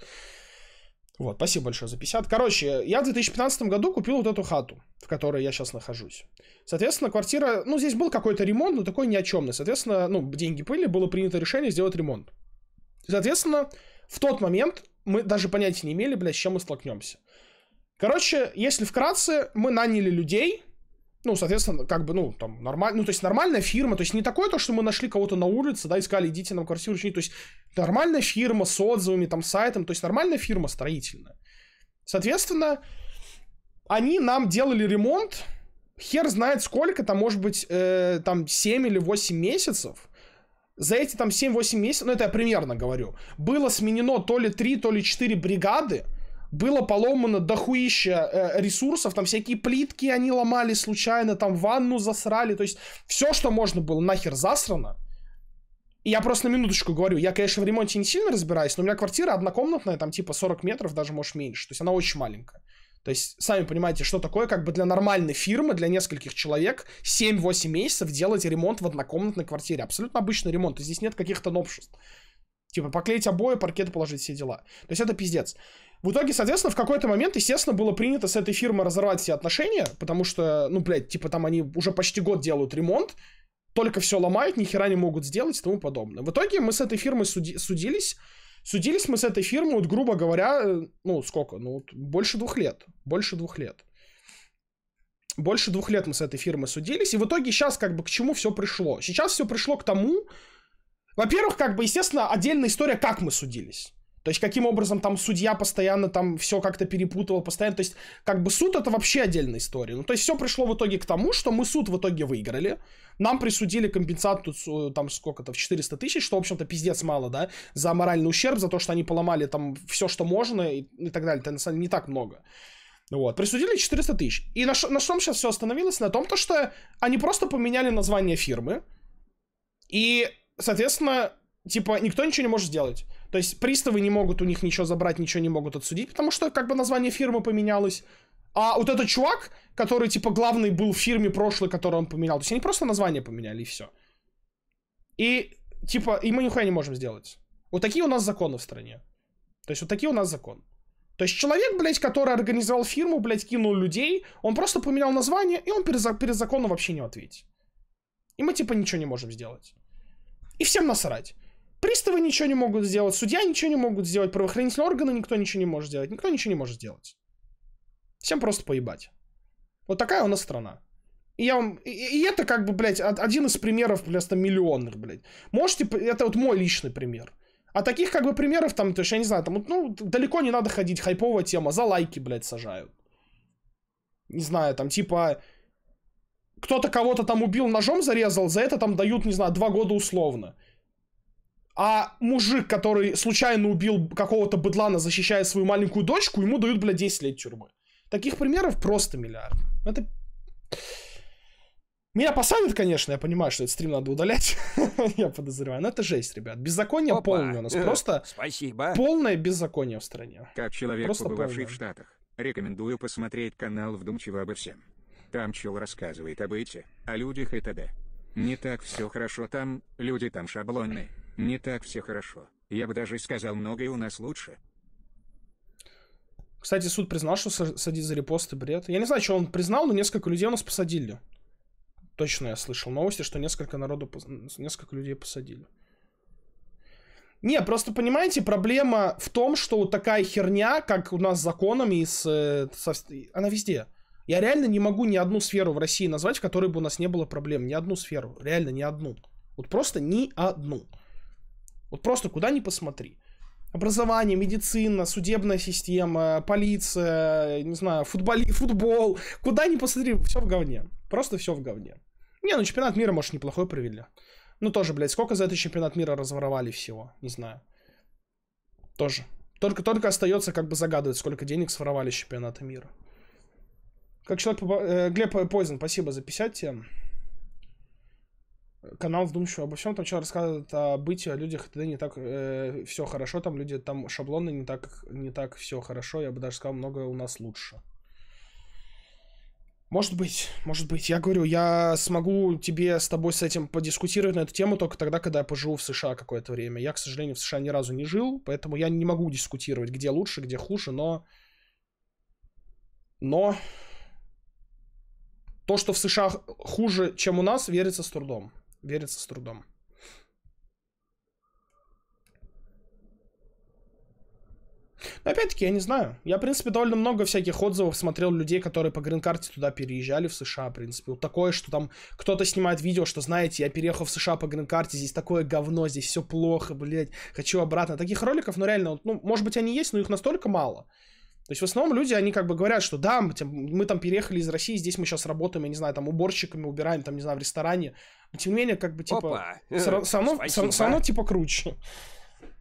Вот, спасибо большое за 50. Короче, я в 2015 году купил вот эту хату, в которой я сейчас нахожусь. Соответственно, квартира, ну, здесь был какой-то ремонт, но такой ни о чемный. Соответственно, ну, деньги были, было принято решение сделать ремонт. Соответственно, в тот момент мы даже понятия не имели, блядь, с чем мы столкнемся. Короче, если вкратце, мы наняли людей, ну, соответственно, как бы, ну, там, нормально, ну, то есть нормальная фирма, то есть не такое то, что мы нашли кого-то на улице, да, искали, идите нам квартиру чинить, то есть Нормальная фирма с отзывами, там, сайтом, то есть нормальная фирма строительная. Соответственно, они нам делали ремонт, хер знает сколько, там, может быть, э, там 7 или 8 месяцев. За эти там 7-8 месяцев, ну это я примерно говорю, было сменено то ли 3, то ли 4 бригады, было поломано дохуища э, ресурсов, там всякие плитки они ломали случайно, там ванну засрали, то есть все, что можно было, нахер засрано. И я просто на минуточку говорю, я, конечно, в ремонте не сильно разбираюсь, но у меня квартира однокомнатная, там типа 40 метров, даже, может, меньше. То есть она очень маленькая. То есть, сами понимаете, что такое, как бы для нормальной фирмы, для нескольких человек, 7-8 месяцев делать ремонт в однокомнатной квартире. Абсолютно обычный ремонт, и здесь нет каких-то новшеств. Типа поклеить обои, паркет положить, все дела. То есть это пиздец. В итоге, соответственно, в какой-то момент, естественно, было принято с этой фирмой разорвать все отношения, потому что, ну, блядь, типа там они уже почти год делают ремонт, только все ломают, ни хера не могут сделать и тому подобное. В итоге мы с этой фирмой суди- судились. Судились мы с этой фирмой, вот, грубо говоря, э, ну, сколько? Ну, вот, больше двух лет. Больше двух лет. Больше двух лет мы с этой фирмой судились. И в итоге сейчас как бы к чему все пришло? Сейчас все пришло к тому... Во-первых, как бы, естественно, отдельная история, как мы судились. То есть, каким образом там судья постоянно там все как-то перепутывал, постоянно. То есть, как бы суд это вообще отдельная история. Ну, то есть, все пришло в итоге к тому, что мы суд в итоге выиграли. Нам присудили компенсацию там сколько-то, в 400 тысяч, что, в общем-то, пиздец мало, да, за моральный ущерб, за то, что они поломали там все, что можно и, и так далее. Это, на самом деле, не так много. Вот, присудили 400 тысяч. И на, на чем сейчас все остановилось? На том, то, что они просто поменяли название фирмы. И, соответственно, типа, никто ничего не может сделать. То есть приставы не могут у них ничего забрать, ничего не могут отсудить, потому что как бы название фирмы поменялось. А вот этот чувак, который типа главный был в фирме прошлой, которую он поменял, то есть они просто название поменяли и все. И типа, и мы нихуя не можем сделать. Вот такие у нас законы в стране. То есть вот такие у нас законы. То есть человек, блядь, который организовал фирму, блядь, кинул людей, он просто поменял название, и он перед, перед законом вообще не ответит. И мы, типа, ничего не можем сделать. И всем насрать. Приставы ничего не могут сделать, судья ничего не могут сделать, правоохранительные органы никто ничего не может сделать, никто ничего не может сделать. Всем просто поебать. Вот такая у нас страна. И я вам... И, и это как бы, блядь, один из примеров просто миллионных, блядь. Можете... Это вот мой личный пример. А таких как бы примеров там, то есть, я не знаю, там, ну, далеко не надо ходить, хайповая тема, за лайки, блядь, сажают. Не знаю, там, типа, кто-то кого-то там убил, ножом зарезал, за это там дают, не знаю, два года условно а мужик, который случайно убил какого-то быдлана, защищая свою маленькую дочку, ему дают, блядь, 10 лет тюрьмы. Таких примеров просто миллиард. Это... Меня посадят, конечно, я понимаю, что этот стрим надо удалять. я подозреваю. Но это жесть, ребят. Беззаконие Опа. полное у нас. Просто э, Спасибо. полное беззаконие в стране. Как человек, Просто побывавший полное. в Штатах, рекомендую посмотреть канал «Вдумчиво обо всем». Там чел рассказывает о эти, о людях и т.д. Не так все хорошо там, люди там шаблонные. Хм. Не так все хорошо. Я бы даже сказал, многое у нас лучше. Кстати, суд признал, что садить за репосты бред. Я не знаю, что он признал, но несколько людей у нас посадили. Точно я слышал новости, что несколько народу, несколько людей посадили. Не, просто понимаете, проблема в том, что вот такая херня, как у нас с законами, с, э, со, она везде. Я реально не могу ни одну сферу в России назвать, в которой бы у нас не было проблем. Ни одну сферу. Реально ни одну. Вот просто ни одну. Вот просто куда ни посмотри. Образование, медицина, судебная система, полиция, не знаю, футболи, футбол. Куда ни посмотри, все в говне. Просто все в говне. Не, ну чемпионат мира, может, неплохой провели. Ну тоже, блядь, сколько за этот чемпионат мира разворовали всего? Не знаю. Тоже. Только, только остается как бы загадывать, сколько денег своровали с чемпионата мира. Как человек... Э, Глеб Пойзен, спасибо за 50 тем канал, думающий обо всем, там человек рассказывает о бытии, о людях, и тогда не так э, все хорошо, там люди, там шаблоны не так, не так все хорошо, я бы даже сказал, многое у нас лучше. Может быть, может быть. Я говорю, я смогу тебе с тобой с этим подискутировать на эту тему только тогда, когда я поживу в США какое-то время. Я, к сожалению, в США ни разу не жил, поэтому я не могу дискутировать, где лучше, где хуже, но... Но... То, что в США хуже, чем у нас, верится с трудом верится с трудом. Но опять-таки, я не знаю. Я, в принципе, довольно много всяких отзывов смотрел людей, которые по грин-карте туда переезжали в США, в принципе. Вот такое, что там кто-то снимает видео, что, знаете, я переехал в США по грин-карте, здесь такое говно, здесь все плохо, блядь, хочу обратно. Таких роликов, ну, реально, ну, может быть, они есть, но их настолько мало. То есть в основном люди, они как бы говорят, что да, мы, мы там переехали из России, здесь мы сейчас работаем, я не знаю, там уборщиками убираем, там, не знаю, в ресторане. Но а тем не менее, как бы, типа, все равно, все равно, типа, круче.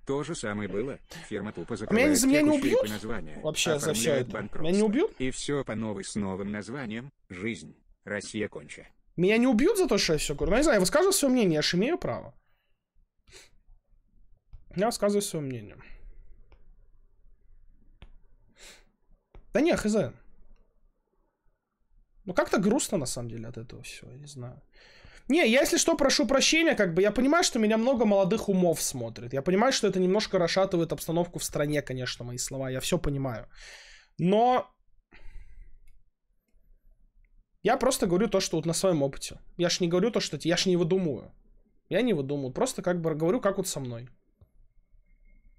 То же самое было. Фирма тупо закрывает а меня, за меня не убьют? название. Вообще за все это. Меня не убьют? И все по новой с новым названием «Жизнь. Россия конча». Меня не убьют за то, что я все говорю? Ну, не знаю, я высказываю свое мнение, я же имею право. Я высказываю свое мнение. Да не, хз. Ну как-то грустно на самом деле от этого всего, я не знаю. Не, я если что прошу прощения, как бы я понимаю, что меня много молодых умов смотрит. Я понимаю, что это немножко расшатывает обстановку в стране, конечно, мои слова, я все понимаю. Но я просто говорю то, что вот на своем опыте. Я ж не говорю то, что я ж не выдумываю. Я не выдумываю, просто как бы говорю, как вот со мной.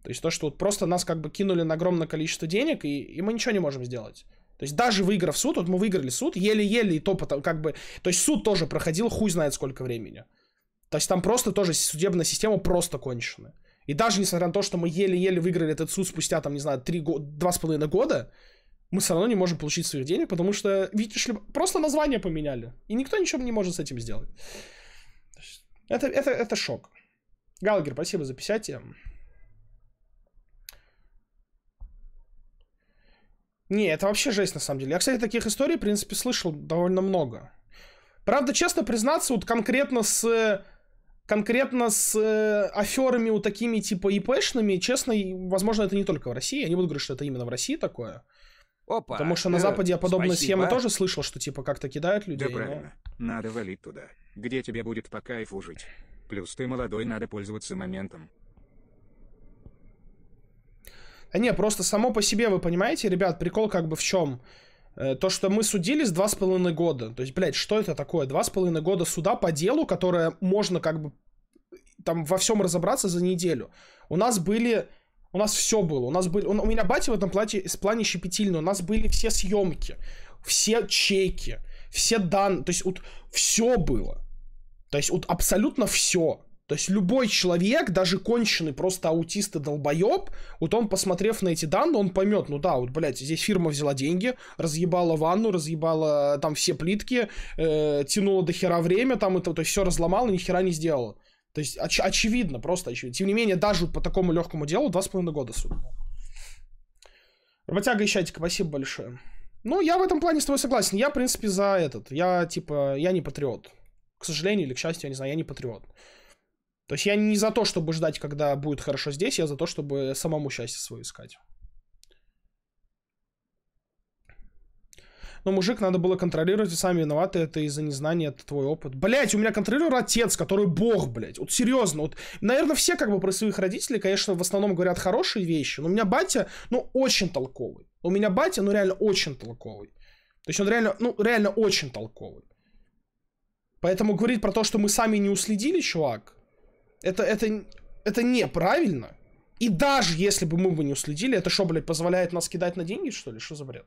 То есть то, что вот просто нас как бы кинули на огромное количество денег, и, и мы ничего не можем сделать. То есть даже выиграв суд, вот мы выиграли суд, еле-еле, и то потом, как бы... То есть суд тоже проходил хуй знает сколько времени. То есть там просто тоже судебная система просто кончена. И даже несмотря на то, что мы еле-еле выиграли этот суд спустя, там, не знаю, три года, два с половиной года, мы все равно не можем получить своих денег, потому что, видишь ли, просто название поменяли. И никто ничего не может с этим сделать. Это, это, это шок. Галагер, спасибо за 50. Не, это вообще жесть на самом деле. Я, кстати, таких историй, в принципе, слышал довольно много. Правда, честно признаться, вот конкретно с конкретно с э, аферами у вот такими типа ИПшными, честно, возможно, это не только в России. Они будут говорить, что это именно в России такое. Опа. Потому что на э, Западе я подобную спасибо. схемы тоже слышал, что типа как-то кидают людей. Да правильно. Но... Надо валить туда, где тебе будет по кайфу жить. Плюс ты молодой, надо пользоваться моментом. А не, просто само по себе, вы понимаете, ребят, прикол как бы в чем? Э, то, что мы судились два с половиной года. То есть, блядь, что это такое? Два с половиной года суда по делу, которое можно как бы э, там во всем разобраться за неделю. У нас были... У нас все было. У нас были... У меня батя в этом платье, с плане щепетильный. У нас были все съемки, все чеки, все данные. То есть, вот все было. То есть, вот абсолютно все. То есть любой человек, даже конченый просто аутист и долбоеб, вот он, посмотрев на эти данные, он поймет, ну да, вот, блядь, здесь фирма взяла деньги, разъебала ванну, разъебала э, там все плитки, э, тянула до хера время, там это, то есть все разломала, ни хера не сделала. То есть оч- очевидно, просто очевидно. Тем не менее, даже по такому легкому делу два с половиной года суд. Работяга и чатик, спасибо большое. Ну, я в этом плане с тобой согласен. Я, в принципе, за этот. Я, типа, я не патриот. К сожалению или к счастью, я не знаю, я не патриот. То есть я не за то, чтобы ждать, когда будет хорошо здесь, я за то, чтобы самому счастье свое искать. Но мужик надо было контролировать, и сами виноваты, это из-за незнания, это твой опыт. Блять, у меня контролирует отец, который бог, блять. Вот серьезно, вот, наверное, все как бы про своих родителей, конечно, в основном говорят хорошие вещи, но у меня батя, ну, очень толковый. У меня батя, ну, реально очень толковый. То есть он реально, ну, реально очень толковый. Поэтому говорить про то, что мы сами не уследили, чувак, это, это, это неправильно. И даже если бы мы бы не уследили, это что, блядь, позволяет нас кидать на деньги, что ли? Что за бред?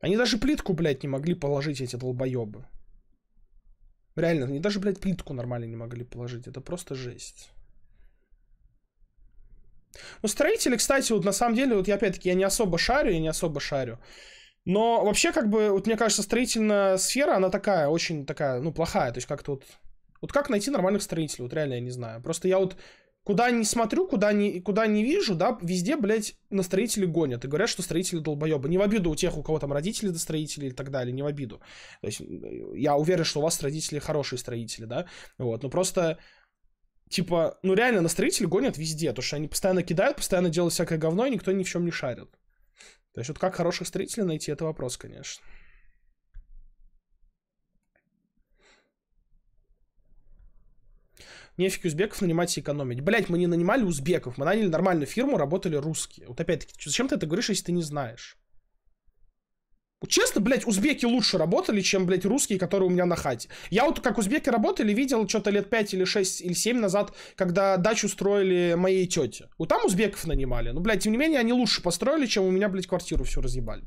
Они даже плитку, блядь, не могли положить, эти долбоебы. Реально, они даже, блядь, плитку нормально не могли положить. Это просто жесть. Ну, строители, кстати, вот на самом деле, вот я опять-таки, я не особо шарю, я не особо шарю. Но вообще, как бы, вот мне кажется, строительная сфера, она такая, очень такая, ну, плохая. То есть как-то вот... Вот как найти нормальных строителей? Вот реально я не знаю. Просто я вот куда не смотрю, куда не, куда не вижу, да, везде, блядь, на строителей гонят. И говорят, что строители долбоебы. Не в обиду у тех, у кого там родители до строителей и так далее, не в обиду. То есть я уверен, что у вас родители хорошие строители, да. Вот, но просто типа, ну реально на строителей гонят везде, потому что они постоянно кидают, постоянно делают всякое говно, и никто ни в чем не шарит. То есть вот как хороших строителей найти, это вопрос, конечно. нефиг узбеков нанимать и экономить. Блять, мы не нанимали узбеков, мы наняли нормальную фирму, работали русские. Вот опять-таки, зачем ты это говоришь, если ты не знаешь? Честно, блядь, узбеки лучше работали, чем, блядь, русские, которые у меня на хате. Я вот как узбеки работали, видел что-то лет 5 или 6 или 7 назад, когда дачу строили моей тете. Вот там узбеков нанимали. Ну, блядь, тем не менее, они лучше построили, чем у меня, блядь, квартиру все разъебали.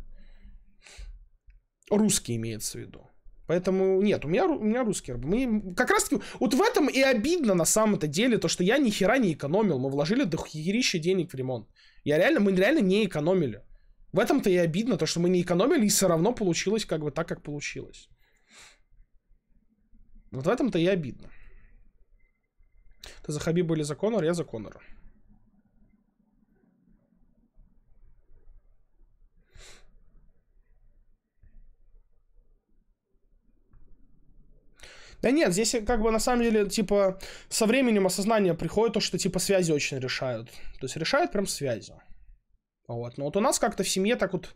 Русские имеется в виду. Поэтому нет, у меня, у меня русский раб. Мы как раз таки, вот в этом и обидно на самом-то деле, то, что я ни хера не экономил. Мы вложили до денег в ремонт. Я реально, мы реально не экономили. В этом-то и обидно, то, что мы не экономили, и все равно получилось как бы так, как получилось. Вот в этом-то и обидно. Ты за Хабиба или за Конора, я за Конора. Да нет, здесь как бы на самом деле, типа, со временем осознание приходит то, что типа связи очень решают. То есть решают прям связью. Вот. Но вот у нас как-то в семье так вот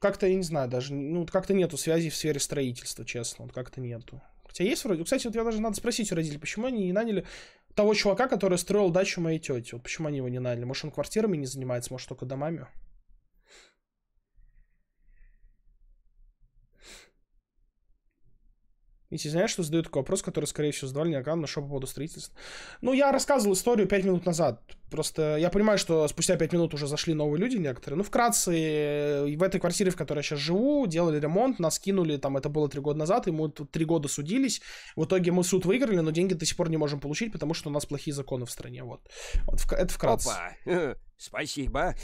как-то, я не знаю, даже, ну, как-то нету связи в сфере строительства, честно, вот как-то нету. Хотя есть вроде, кстати, вот я даже надо спросить у родителей, почему они не наняли того чувака, который строил дачу моей тети, вот почему они его не наняли, может, он квартирами не занимается, может, только домами? Если знаешь, что задают такой вопрос, который, скорее всего, задавали неограммно, что по поводу строительства. Ну, я рассказывал историю 5 минут назад. Просто я понимаю, что спустя 5 минут уже зашли новые люди некоторые. Ну, вкратце, э, в этой квартире, в которой я сейчас живу, делали ремонт, нас кинули, там, это было 3 года назад, и мы тут 3 года судились. В итоге мы суд выиграли, но деньги до сих пор не можем получить, потому что у нас плохие законы в стране, вот. вот это вкратце. Опа, спасибо.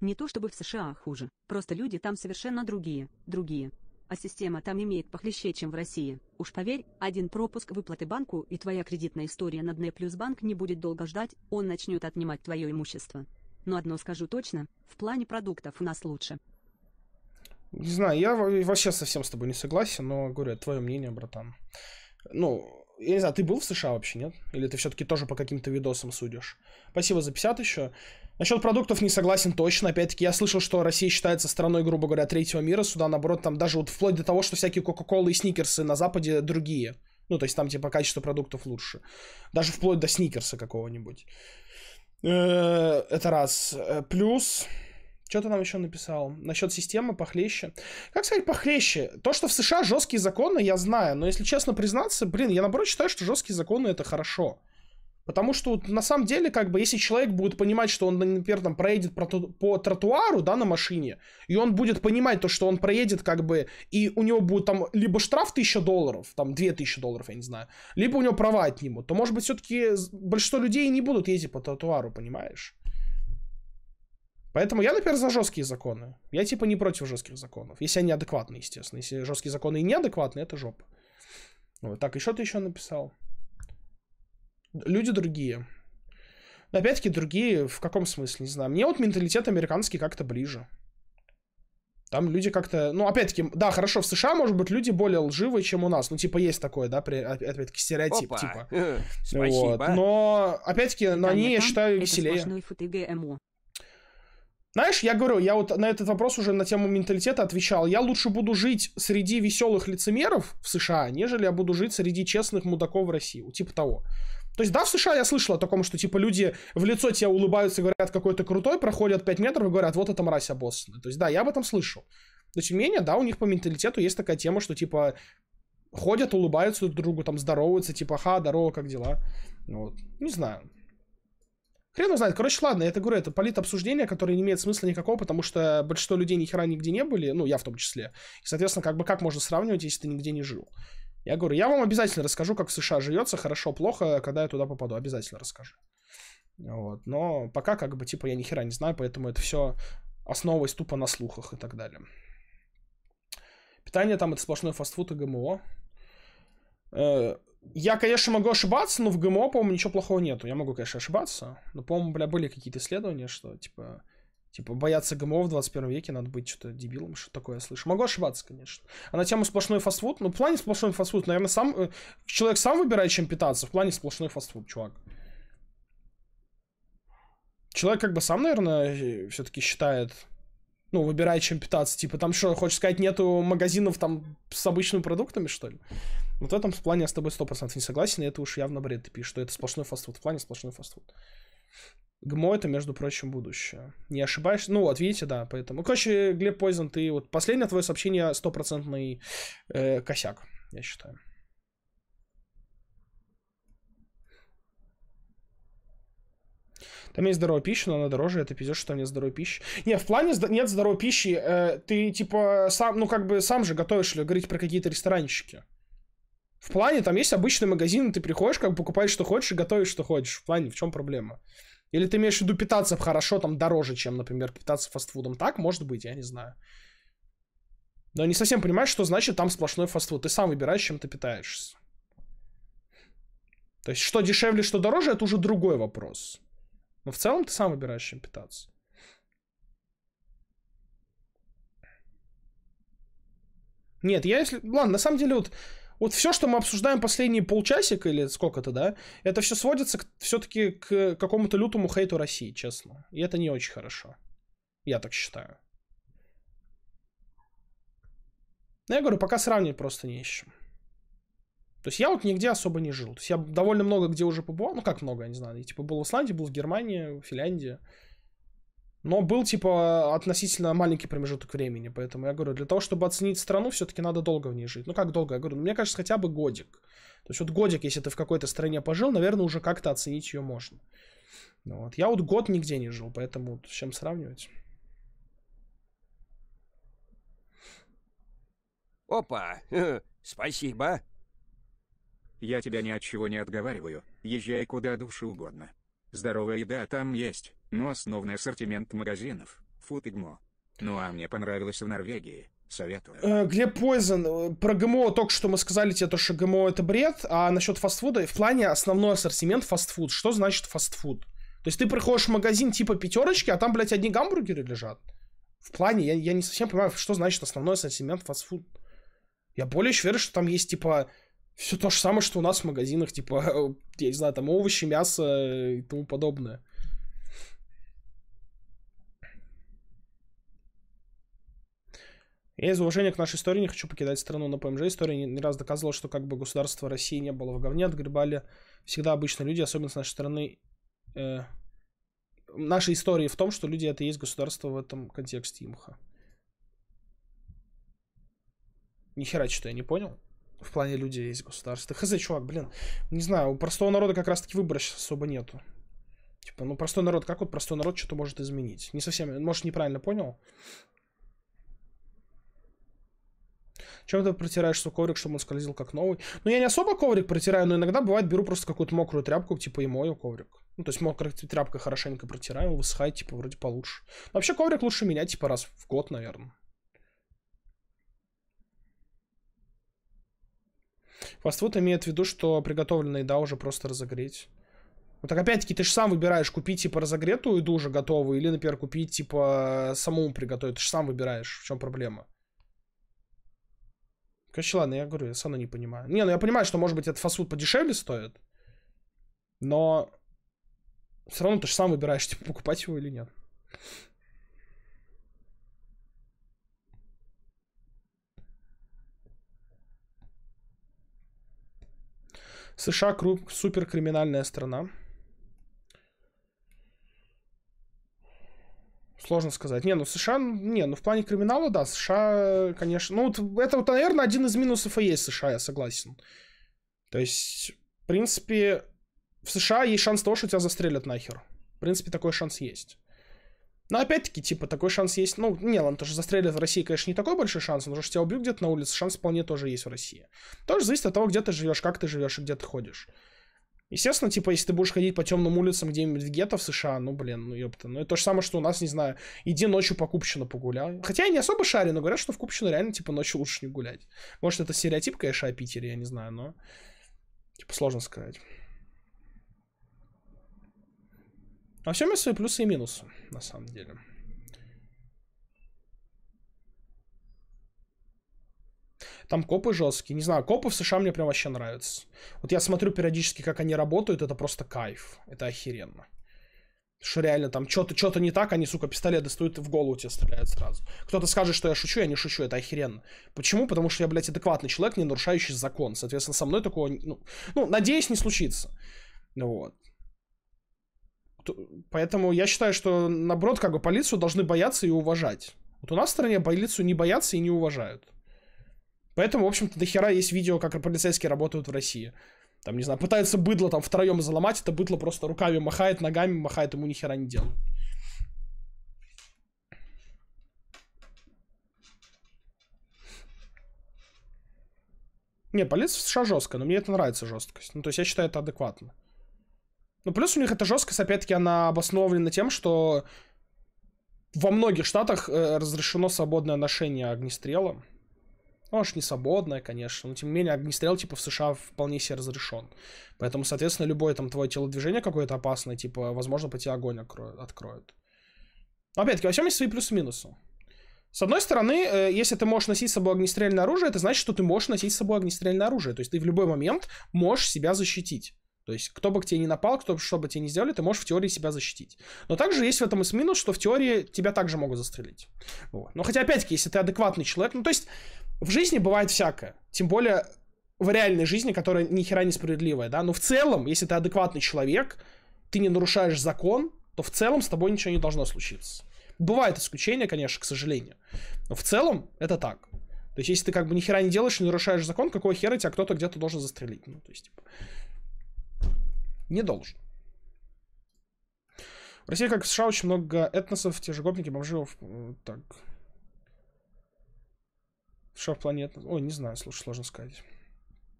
Не то чтобы в США хуже, просто люди там совершенно другие, другие а система там имеет похлеще, чем в России. Уж поверь, один пропуск выплаты банку и твоя кредитная история на дне плюс банк не будет долго ждать, он начнет отнимать твое имущество. Но одно скажу точно, в плане продуктов у нас лучше. Не знаю, я вообще совсем с тобой не согласен, но говорю, твое мнение, братан. Ну, я не знаю, ты был в США вообще, нет? Или ты все-таки тоже по каким-то видосам судишь? Спасибо за 50 еще. Насчет продуктов не согласен точно. Опять-таки, я слышал, что Россия считается страной, грубо говоря, третьего мира. Сюда, наоборот, там даже вот вплоть до того, что всякие Кока-Колы и Сникерсы на Западе другие. Ну, то есть там, типа, качество продуктов лучше. Даже вплоть до Сникерса какого-нибудь. Э, это раз. Э, плюс... Что ты нам еще написал? Насчет системы похлеще. Как сказать похлеще? То, что в США жесткие законы, я знаю. Но если честно признаться, блин, я наоборот считаю, что жесткие законы это хорошо. Потому что на самом деле, как бы, если человек будет понимать, что он, например, там проедет по тротуару, да, на машине, и он будет понимать то, что он проедет, как бы, и у него будет там либо штраф 1000 долларов, там 2000 долларов, я не знаю, либо у него права отнимут, то, может быть, все-таки большинство людей не будут ездить по тротуару, понимаешь? Поэтому я, например, за жесткие законы. Я, типа, не против жестких законов. Если они адекватны, естественно. Если жесткие законы и неадекватны, это жопа. Вот так, Еще ты еще написал? люди другие. Но опять-таки другие в каком смысле, не знаю. Мне вот менталитет американский как-то ближе. Там люди как-то... Ну, опять-таки, да, хорошо, в США, может быть, люди более лживые, чем у нас. Ну, типа, есть такое, да, при, опять-таки, стереотип, Опа. типа. вот. Но, опять-таки, но они, я считаю, веселее. Знаешь, я говорю, я вот на этот вопрос уже на тему менталитета отвечал. Я лучше буду жить среди веселых лицемеров в США, нежели я буду жить среди честных мудаков в России. Типа того. То есть, да, в США я слышал о таком, что, типа, люди в лицо тебе улыбаются и говорят, какой то крутой, проходят 5 метров и говорят, вот это мразь обоссанная. То есть, да, я об этом слышал. Но, тем не менее, да, у них по менталитету есть такая тема, что, типа, ходят, улыбаются друг другу, там, здороваются, типа, ха, здорово, как дела? Вот, не знаю. Хрен его знает. Короче, ладно, я это говорю, это полит обсуждение, которое не имеет смысла никакого, потому что большинство людей ни хера нигде не были, ну, я в том числе. И, соответственно, как бы как можно сравнивать, если ты нигде не жил? Я говорю, я вам обязательно расскажу, как в США живется, хорошо, плохо, когда я туда попаду, обязательно расскажу. Вот. Но пока, как бы, типа, я нихера не знаю, поэтому это все основываясь тупо на слухах и так далее. Питание там это сплошной фастфуд и ГМО. Э, я, конечно, могу ошибаться, но в ГМО, по-моему, ничего плохого нету. Я могу, конечно, ошибаться. Но, по-моему, бля, были какие-то исследования, что, типа, Типа, бояться ГМО в 21 веке надо быть что-то дебилом, что такое я слышу. Могу ошибаться, конечно. А на тему сплошной фастфуд, ну, в плане сплошной фастфуд, наверное, сам э, человек сам выбирает, чем питаться, в плане сплошной фастфуд, чувак. Человек как бы сам, наверное, э, все-таки считает, ну, выбирает, чем питаться. Типа, там что, хочешь сказать, нету магазинов там с обычными продуктами, что ли? Вот в этом плане я с тобой 100% не согласен, и это уж явно бред ты пишешь, что это сплошной фастфуд, в плане сплошной фастфуд. ГМО это, между прочим, будущее. Не ошибаешься? Ну вот, видите, да, поэтому. Ну, короче, Глеб Пойзен, ты вот последнее твое сообщение стопроцентный э, косяк, я считаю. Там есть здоровая пища, но она дороже, это пиздец, что там нет здоровой пищи. Не, в плане нет здоровой пищи, э, ты типа сам, ну как бы сам же готовишь или говорить про какие-то ресторанчики. В плане там есть обычный магазин, ты приходишь, как бы покупаешь, что хочешь, и готовишь, что хочешь. В плане, в чем проблема? Или ты имеешь в виду питаться хорошо, там дороже, чем, например, питаться фастфудом? Так, может быть, я не знаю. Но не совсем понимаешь, что значит там сплошной фастфуд. Ты сам выбираешь, чем ты питаешься. То есть, что дешевле, что дороже, это уже другой вопрос. Но в целом ты сам выбираешь, чем питаться. Нет, я если... Ладно, на самом деле вот вот все, что мы обсуждаем последние полчасика или сколько-то, да, это все сводится все-таки к какому-то лютому хейту России, честно. И это не очень хорошо. Я так считаю. Но ну, я говорю, пока сравнивать просто не ищем. То есть я вот нигде особо не жил. То есть я довольно много где уже побывал. Ну как много, я не знаю. Я типа был в Исландии, был в Германии, в Финляндии но был, типа, относительно маленький промежуток времени. Поэтому я говорю, для того, чтобы оценить страну, все-таки надо долго в ней жить. Ну, как долго? Я говорю, ну, мне кажется, хотя бы годик. То есть вот годик, если ты в какой-то стране пожил, наверное, уже как-то оценить ее можно. Ну, вот. Я вот год нигде не жил, поэтому вот с чем сравнивать? Опа! Спасибо! Я тебя ни от чего не отговариваю. Езжай куда душе угодно. Здоровая еда там есть, но основной ассортимент магазинов – фуд и гмо. Ну а мне понравилось в Норвегии. Советую. Э, Глеб Пойзен, э, про ГМО только что мы сказали тебе, то, что ГМО это бред, а насчет фастфуда, в плане основной ассортимент фастфуд. Что значит фастфуд? То есть ты приходишь в магазин типа пятерочки, а там, блядь, одни гамбургеры лежат. В плане, я, я не совсем понимаю, что значит основной ассортимент фастфуд. Я более чем верю, что там есть, типа, все то же самое, что у нас в магазинах, типа, я не знаю, там овощи, мясо и тому подобное. Я из уважения к нашей истории не хочу покидать страну, На ПМЖ история не, раз доказывала, что как бы государство России не было в говне, отгребали всегда обычные люди, особенно с нашей стороны. Э, нашей истории в том, что люди это и есть государство в этом контексте имха. Нихера что я не понял в плане людей из государства. Хз, чувак, блин, не знаю, у простого народа как раз-таки выбора сейчас особо нету. Типа, ну простой народ, как вот простой народ что-то может изменить? Не совсем, может, неправильно понял? Чем ты протираешь свой коврик, чтобы он скользил как новый? Ну, я не особо коврик протираю, но иногда бывает беру просто какую-то мокрую тряпку, типа, и мою коврик. Ну, то есть мокрой тряпкой хорошенько протираю, высыхает, типа, вроде получше. Но вообще коврик лучше менять, типа, раз в год, наверное. Фастфуд имеет в виду, что приготовленная еда уже просто разогреть. Вот так опять-таки ты же сам выбираешь, купить типа разогретую еду уже готовую, или, например, купить типа самому приготовить. Ты же сам выбираешь, в чем проблема. Короче, ладно, я говорю, я сам не понимаю. Не, ну я понимаю, что, может быть, этот фастфуд подешевле стоит, но все равно ты же сам выбираешь, типа, покупать его или нет. США круп, суперкриминальная страна. Сложно сказать. Не, ну США, не, ну в плане криминала, да, США, конечно. Ну, вот это вот, наверное, один из минусов и есть США, я согласен. То есть, в принципе, в США есть шанс того, что тебя застрелят нахер. В принципе, такой шанс есть. Но опять-таки, типа, такой шанс есть. Ну, не, ладно, тоже что застрелят в России, конечно, не такой большой шанс, но то, что тебя убьют где-то на улице, шанс вполне тоже есть в России. Тоже зависит от того, где ты живешь, как ты живешь и где ты ходишь. Естественно, типа, если ты будешь ходить по темным улицам где-нибудь в гетто в США, ну, блин, ну, ёпта. Ну, это то же самое, что у нас, не знаю, иди ночью по Купчину погуляй. Хотя я не особо шарю, но говорят, что в Купчину реально, типа, ночью лучше не гулять. Может, это стереотип, конечно, о Питере, я не знаю, но... Типа, сложно сказать. Во а всем есть свои плюсы и минусы, на самом деле. Там копы жесткие. Не знаю, копы в США мне прям вообще нравятся. Вот я смотрю периодически, как они работают, это просто кайф. Это охеренно. что реально там что-то что не так, они, сука, пистолет достают и в голову тебе стреляют сразу. Кто-то скажет, что я шучу, я не шучу, это охеренно. Почему? Потому что я, блядь, адекватный человек, не нарушающий закон. Соответственно, со мной такого, ну, ну надеюсь, не случится. Вот. Поэтому я считаю, что наоборот, как бы полицию должны бояться и уважать. Вот у нас в стране полицию не боятся и не уважают. Поэтому, в общем-то, дохера есть видео, как полицейские работают в России. Там, не знаю, пытаются быдло там втроем заломать, это быдло просто руками махает, ногами махает, ему ни хера не делают. Не, полиция в США жесткая, но мне это нравится жесткость. Ну, то есть я считаю это адекватно. Ну, плюс у них эта жесткость, опять-таки, она обоснована тем, что во многих штатах э, разрешено свободное ношение огнестрела. Ну, аж не свободное, конечно, но тем не менее огнестрел, типа, в США вполне себе разрешен. Поэтому, соответственно, любое там твое телодвижение какое-то опасное, типа, возможно, по тебе огонь откроют. откроют. Опять-таки, во всем есть свои плюсы-минусы. С одной стороны, э, если ты можешь носить с собой огнестрельное оружие, это значит, что ты можешь носить с собой огнестрельное оружие. То есть ты в любой момент можешь себя защитить. То есть, кто бы к тебе не напал, кто бы что бы тебе не сделали, ты можешь в теории себя защитить. Но также есть в этом и минус, что в теории тебя также могут застрелить. Вот. Но хотя, опять-таки, если ты адекватный человек, ну то есть, в жизни бывает всякое. Тем более в реальной жизни, которая ни хера несправедливая, да. Но в целом, если ты адекватный человек, ты не нарушаешь закон, то в целом с тобой ничего не должно случиться. Бывают исключения, конечно, к сожалению. Но в целом это так. То есть, если ты как бы ни хера не делаешь не нарушаешь закон, какого хера тебя кто-то где-то должен застрелить? Ну, то есть, типа... Не должен. В России, как в США, очень много этносов, те же гопники, бомжи, так. США в плане этносов. Ой, не знаю, слушай, сложно сказать.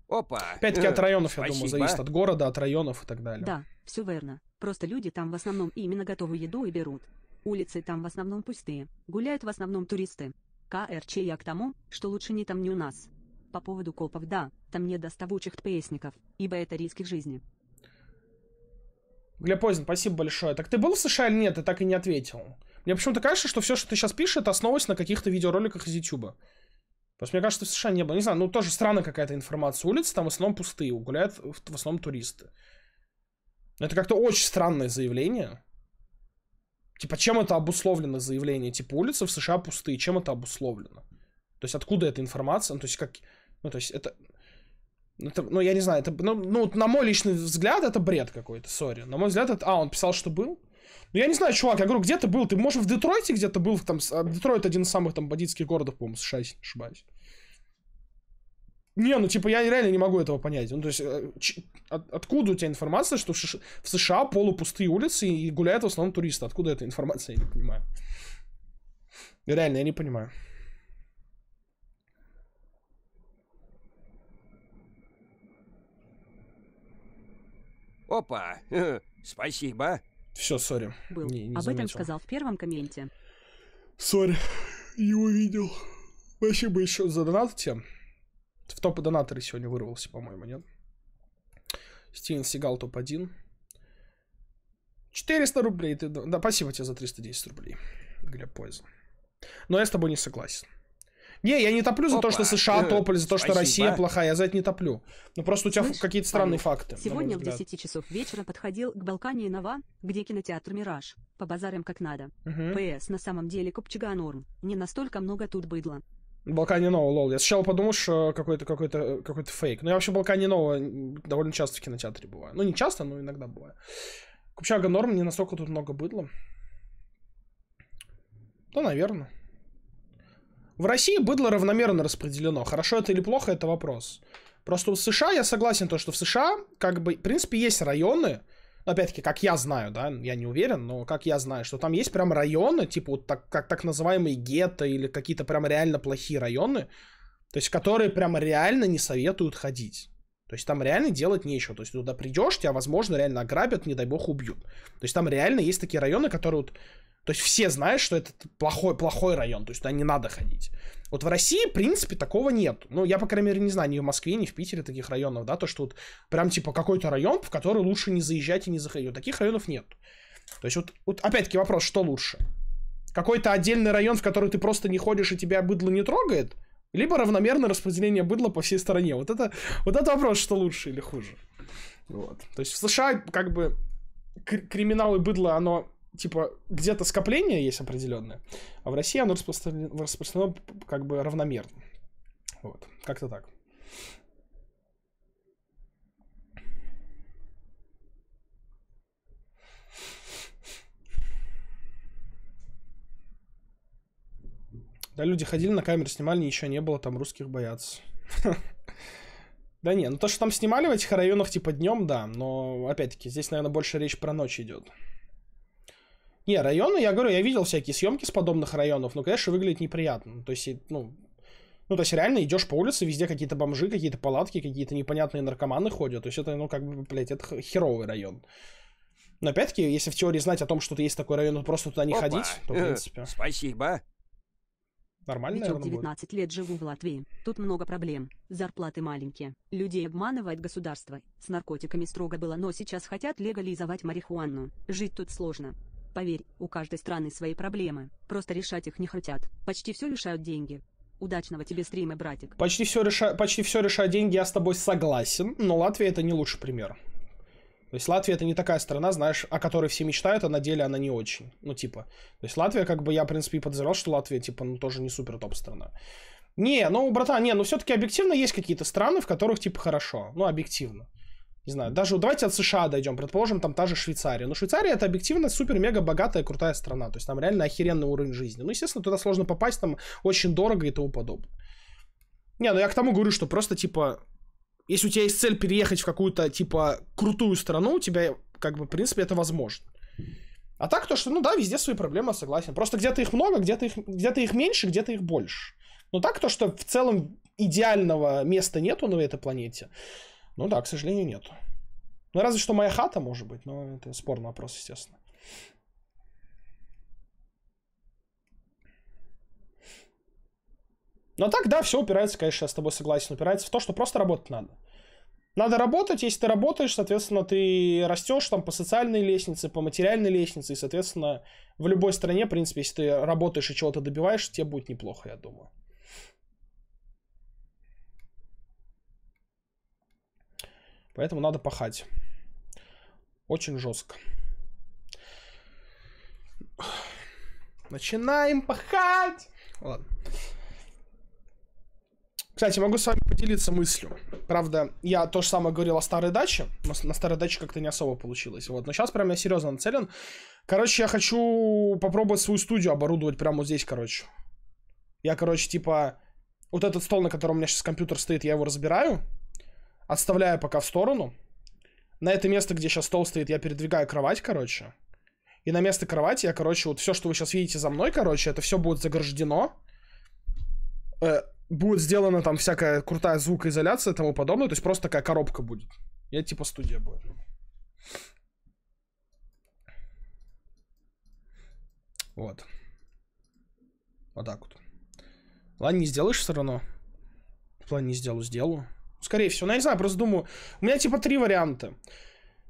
Опа! Опять-таки от э, районов, я думаю, зависит от города, от районов и так далее. Да, все верно. Просто люди там в основном именно готовую еду и берут. Улицы там в основном пустые, гуляют в основном туристы. КРЧ я к тому, что лучше не там не у нас. По поводу копов, да, там нет доставучих песников, ибо это риски жизни. Глепозин, спасибо большое. Так ты был в США или нет? Ты так и не ответил. Мне почему-то кажется, что все, что ты сейчас пишешь, это основывается на каких-то видеороликах из Ютуба. Потому что мне кажется, в США не было. Не знаю, ну тоже странная какая-то информация. Улицы там в основном пустые, гуляют в основном туристы. Это как-то очень странное заявление. Типа, чем это обусловлено заявление? Типа, улицы в США пустые, чем это обусловлено? То есть, откуда эта информация? Ну, то есть, как... Ну, то есть, это... Ну, это, ну, я не знаю, это, ну, ну, на мой личный взгляд, это бред какой-то, сори. На мой взгляд, это... А, он писал, что был? Ну, я не знаю, чувак, я говорю, где ты был? Ты, может, в Детройте где-то был? Там, а, Детройт один из самых, там, бандитских городов, по-моему, США, если не ошибаюсь. Не, ну, типа, я реально не могу этого понять. Ну, то есть, э, от, откуда у тебя информация, что в, в США полупустые улицы и гуляют в основном туристы? Откуда эта информация, я не понимаю. Реально, я не понимаю. Опа, спасибо. Все, сори. Был. Не, не Об заметил. этом сказал в первом комменте. Сори, не увидел. Вообще бы еще за задонатите. В топ донаторы сегодня вырвался, по-моему, нет? Стивен Сигал топ-1. 400 рублей. Ты... Да, спасибо тебе за 310 рублей. Глеб Пойзен. Но я с тобой не согласен. Не, я не топлю за Опа. то, что США топали, за то, что Спасибо. Россия плохая, я за это не топлю. Ну просто у тебя какие-то странные факты. Сегодня в 10 часов вечера подходил к Балкане Нова, где кинотеатр «Мираж». По базарам как надо. Угу. ПС, на самом деле Копчага норм. Не настолько много тут быдла. Балкане Нова, лол. Я сначала подумал, что какой-то какой-то какой-то фейк. Но ну, я вообще Балкане Нова довольно часто в кинотеатре бываю. Ну, не часто, но иногда бываю. Купчага норм, не настолько тут много быдла. Да, ну, наверное. В России быдло равномерно распределено. Хорошо это или плохо, это вопрос. Просто в США я согласен, то, что в США, как бы, в принципе, есть районы, ну, опять-таки, как я знаю, да, я не уверен, но как я знаю, что там есть прям районы, типа вот так, как так называемые гетто или какие-то прям реально плохие районы, то есть которые прям реально не советуют ходить. То есть там реально делать нечего. То есть туда придешь, тебя, возможно, реально ограбят, не дай бог, убьют. То есть там реально есть такие районы, которые вот то есть все знают, что это плохой, плохой район, то есть туда не надо ходить. Вот в России, в принципе, такого нет. Ну, я, по крайней мере, не знаю, ни в Москве, ни в Питере таких районов, да, то, что вот прям, типа, какой-то район, в который лучше не заезжать и не заходить. Вот таких районов нет. То есть вот, вот опять-таки вопрос, что лучше? Какой-то отдельный район, в который ты просто не ходишь и тебя быдло не трогает? Либо равномерное распределение быдла по всей стране. Вот это, вот это вопрос, что лучше или хуже. Вот. То есть в США как бы криминал и быдло, оно типа, где-то скопление есть определенное, а в России оно распространено, распространено как бы равномерно. Вот, как-то так. Да, люди ходили на камеру, снимали, ничего не было, там русских боятся. Да не, ну то, что там снимали в этих районах, типа, днем, да, но, опять-таки, здесь, наверное, больше речь про ночь идет. Не, районы, я говорю, я видел всякие съемки с подобных районов, но, конечно, выглядит неприятно. То есть, ну, ну, то есть реально идешь по улице, везде какие-то бомжи, какие-то палатки, какие-то непонятные наркоманы ходят. То есть это, ну, как бы, блядь, это херовый район. Но опять-таки, если в теории знать о том, что есть такой район, просто туда не Опа. ходить, то, в э, принципе... Спасибо. Нормально, Витек, наверное, 19 будет. лет живу в Латвии. Тут много проблем. Зарплаты маленькие. Людей обманывает государство. С наркотиками строго было, но сейчас хотят легализовать марихуану. Жить тут сложно. Поверь, у каждой страны свои проблемы, просто решать их не хотят. Почти все решают деньги. Удачного тебе стрима, братик. Почти все, реша... Почти все решают деньги, я с тобой согласен, но Латвия это не лучший пример. То есть Латвия это не такая страна, знаешь, о которой все мечтают, а на деле она не очень. Ну, типа. То есть Латвия, как бы я, в принципе, и подозревал, что Латвия, типа, ну, тоже не супер топ страна. Не, ну, братан, не, ну, все-таки объективно есть какие-то страны, в которых, типа, хорошо. Ну, объективно не знаю, даже давайте от США дойдем, предположим, там та же Швейцария. Но Швейцария это объективно супер-мега богатая, крутая страна. То есть там реально охеренный уровень жизни. Ну, естественно, туда сложно попасть, там очень дорого и тому подобное. Не, ну я к тому говорю, что просто типа, если у тебя есть цель переехать в какую-то типа крутую страну, у тебя как бы, в принципе, это возможно. А так то, что, ну да, везде свои проблемы, согласен. Просто где-то их много, где-то их, где-то их меньше, где-то их больше. Но так то, что в целом идеального места нету на этой планете. Ну да, к сожалению, нет. Ну, разве что моя хата, может быть, но это спорный вопрос, естественно. Но так, да, все упирается, конечно, я с тобой согласен, упирается в то, что просто работать надо. Надо работать, если ты работаешь, соответственно, ты растешь там по социальной лестнице, по материальной лестнице, и, соответственно, в любой стране, в принципе, если ты работаешь и чего-то добиваешь, тебе будет неплохо, я думаю. Поэтому надо пахать. Очень жестко. Начинаем пахать! Ладно. Кстати, могу с вами поделиться мыслью. Правда, я то же самое говорил о старой даче, но на старой даче как-то не особо получилось. Вот, но сейчас прям я серьезно нацелен. Короче, я хочу попробовать свою студию оборудовать прямо вот здесь, короче. Я, короче, типа, вот этот стол, на котором у меня сейчас компьютер стоит, я его разбираю. Отставляю пока в сторону. На это место, где сейчас стол стоит, я передвигаю кровать, короче. И на место кровати я, короче, вот все, что вы сейчас видите за мной, короче, это все будет заграждено. Э, будет сделана там всякая крутая звукоизоляция и тому подобное. То есть просто такая коробка будет. Я типа студия будет. Вот. Вот так вот. Ладно, не сделаешь все равно. Ладно, не сделаю, сделаю. Скорее всего. Ну, я не знаю, просто думаю. У меня типа три варианта.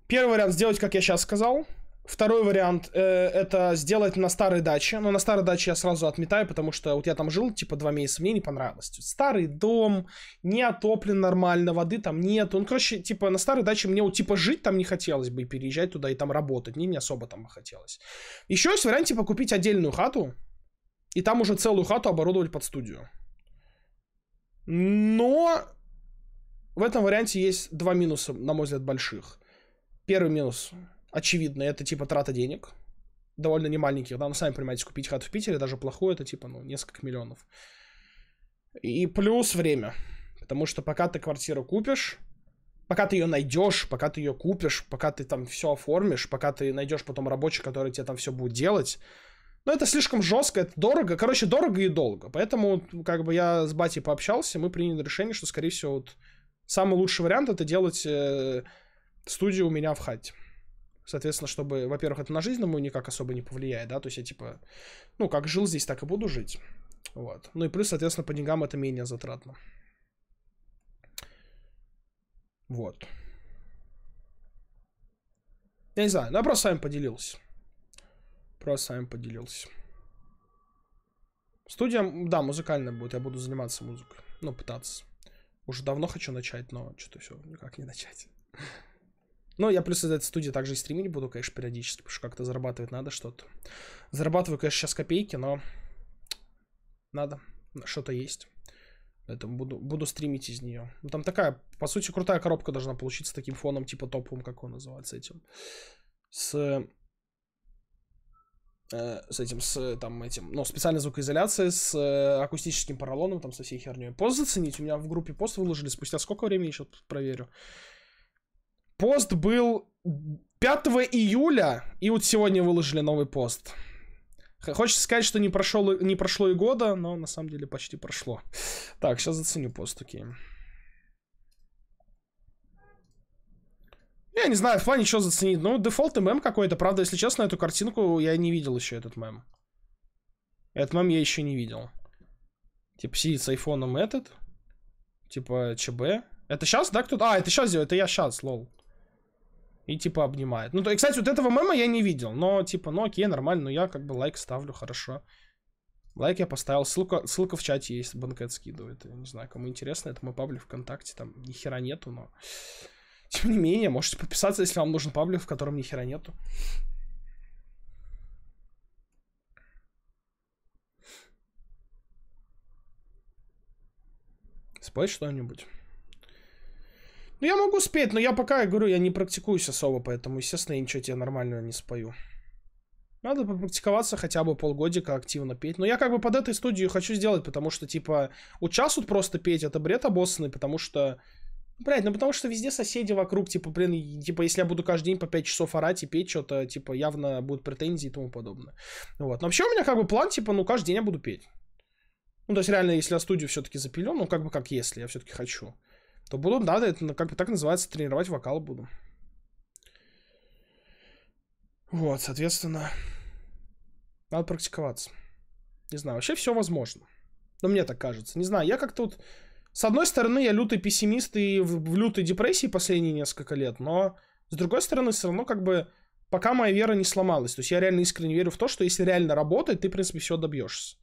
Первый вариант сделать, как я сейчас сказал. Второй вариант э, это сделать на старой даче. Но на старой даче я сразу отметаю, потому что вот я там жил типа два месяца, мне не понравилось. Типа, старый дом, не отоплен нормально, воды там нет. Он, ну, короче, типа на старой даче мне вот типа жить там не хотелось бы и переезжать туда и там работать. Не, не особо там хотелось. Еще есть вариант типа купить отдельную хату и там уже целую хату оборудовать под студию. Но в этом варианте есть два минуса, на мой взгляд, больших. Первый минус, очевидно, это типа трата денег. Довольно немаленьких, да, ну, сами понимаете, купить хату в Питере, даже плохую, это типа, ну, несколько миллионов. И плюс время. Потому что пока ты квартиру купишь, пока ты ее найдешь, пока ты ее купишь, пока ты там все оформишь, пока ты найдешь потом рабочий, который тебе там все будет делать, но ну, это слишком жестко, это дорого. Короче, дорого и долго. Поэтому, как бы я с батей пообщался, мы приняли решение, что, скорее всего, вот Самый лучший вариант это делать э, студию у меня в хате. Соответственно, чтобы, во-первых, это на жизнь на мою никак особо не повлияет, да, то есть я типа, ну, как жил здесь, так и буду жить. Вот. Ну и плюс, соответственно, по деньгам это менее затратно. Вот. Я не знаю, ну я просто с вами поделился. Просто с вами поделился. Студия, да, музыкальная будет, я буду заниматься музыкой. Ну, пытаться. Уже давно хочу начать, но что-то все никак не начать. Ну, я плюс из этой студии также и стримить буду, конечно, периодически, потому что как-то зарабатывать надо что-то. Зарабатываю, конечно, сейчас копейки, но надо, что-то есть. Поэтому буду, буду стримить из нее. Ну, там такая, по сути, крутая коробка должна получиться таким фоном, типа топовым, как он называется этим. С Э, с этим, с там этим, ну, специальной звукоизоляцией, с э, акустическим поролоном, там, со всей херней. Пост заценить, у меня в группе пост выложили, спустя сколько времени, еще проверю. Пост был 5 июля, и вот сегодня выложили новый пост. Хочется сказать, что не, прошел, не прошло и года, но на самом деле почти прошло. Так, сейчас заценю пост, окей. Okay. Я не знаю, в плане что заценить. Ну, дефолт мем какой-то. Правда, если честно, эту картинку я не видел еще, этот мем. Этот мем я еще не видел. Типа сидит с айфоном этот. Типа ЧБ. Это сейчас, да, кто-то? А, это сейчас делает, это я сейчас, лол. И типа обнимает. Ну, то, и, кстати, вот этого мема я не видел. Но, типа, ну окей, нормально, но ну, я как бы лайк ставлю, хорошо. Лайк я поставил, ссылка, ссылка в чате есть, банкет скидывает. Я не знаю, кому интересно, это мой паблик ВКонтакте, там ни хера нету, но... Тем не менее, можете подписаться, если вам нужен паблик, в котором ни хера нету. Спой что-нибудь. Ну, я могу спеть, но я пока, я говорю, я не практикуюсь особо, поэтому, естественно, я ничего тебе нормального не спою. Надо попрактиковаться хотя бы полгодика активно петь. Но я как бы под этой студию хочу сделать, потому что, типа, у участвуют просто петь, это бред обоссанный, потому что Блять, ну потому что везде соседи вокруг, типа, блин, типа, если я буду каждый день по 5 часов орать и петь что-то, типа, явно будут претензии и тому подобное. Вот. Но вообще у меня как бы план, типа, ну каждый день я буду петь. Ну, то есть реально, если я студию все-таки запилю, ну как бы как если, я все-таки хочу, то буду, да, это ну, как бы так называется, тренировать вокал буду. Вот, соответственно, надо практиковаться. Не знаю, вообще все возможно. Но ну, мне так кажется. Не знаю, я как-то вот... С одной стороны, я лютый пессимист и в, в лютой депрессии последние несколько лет, но с другой стороны, все равно как бы пока моя вера не сломалась. То есть я реально искренне верю в то, что если реально работать, ты, в принципе, все добьешься.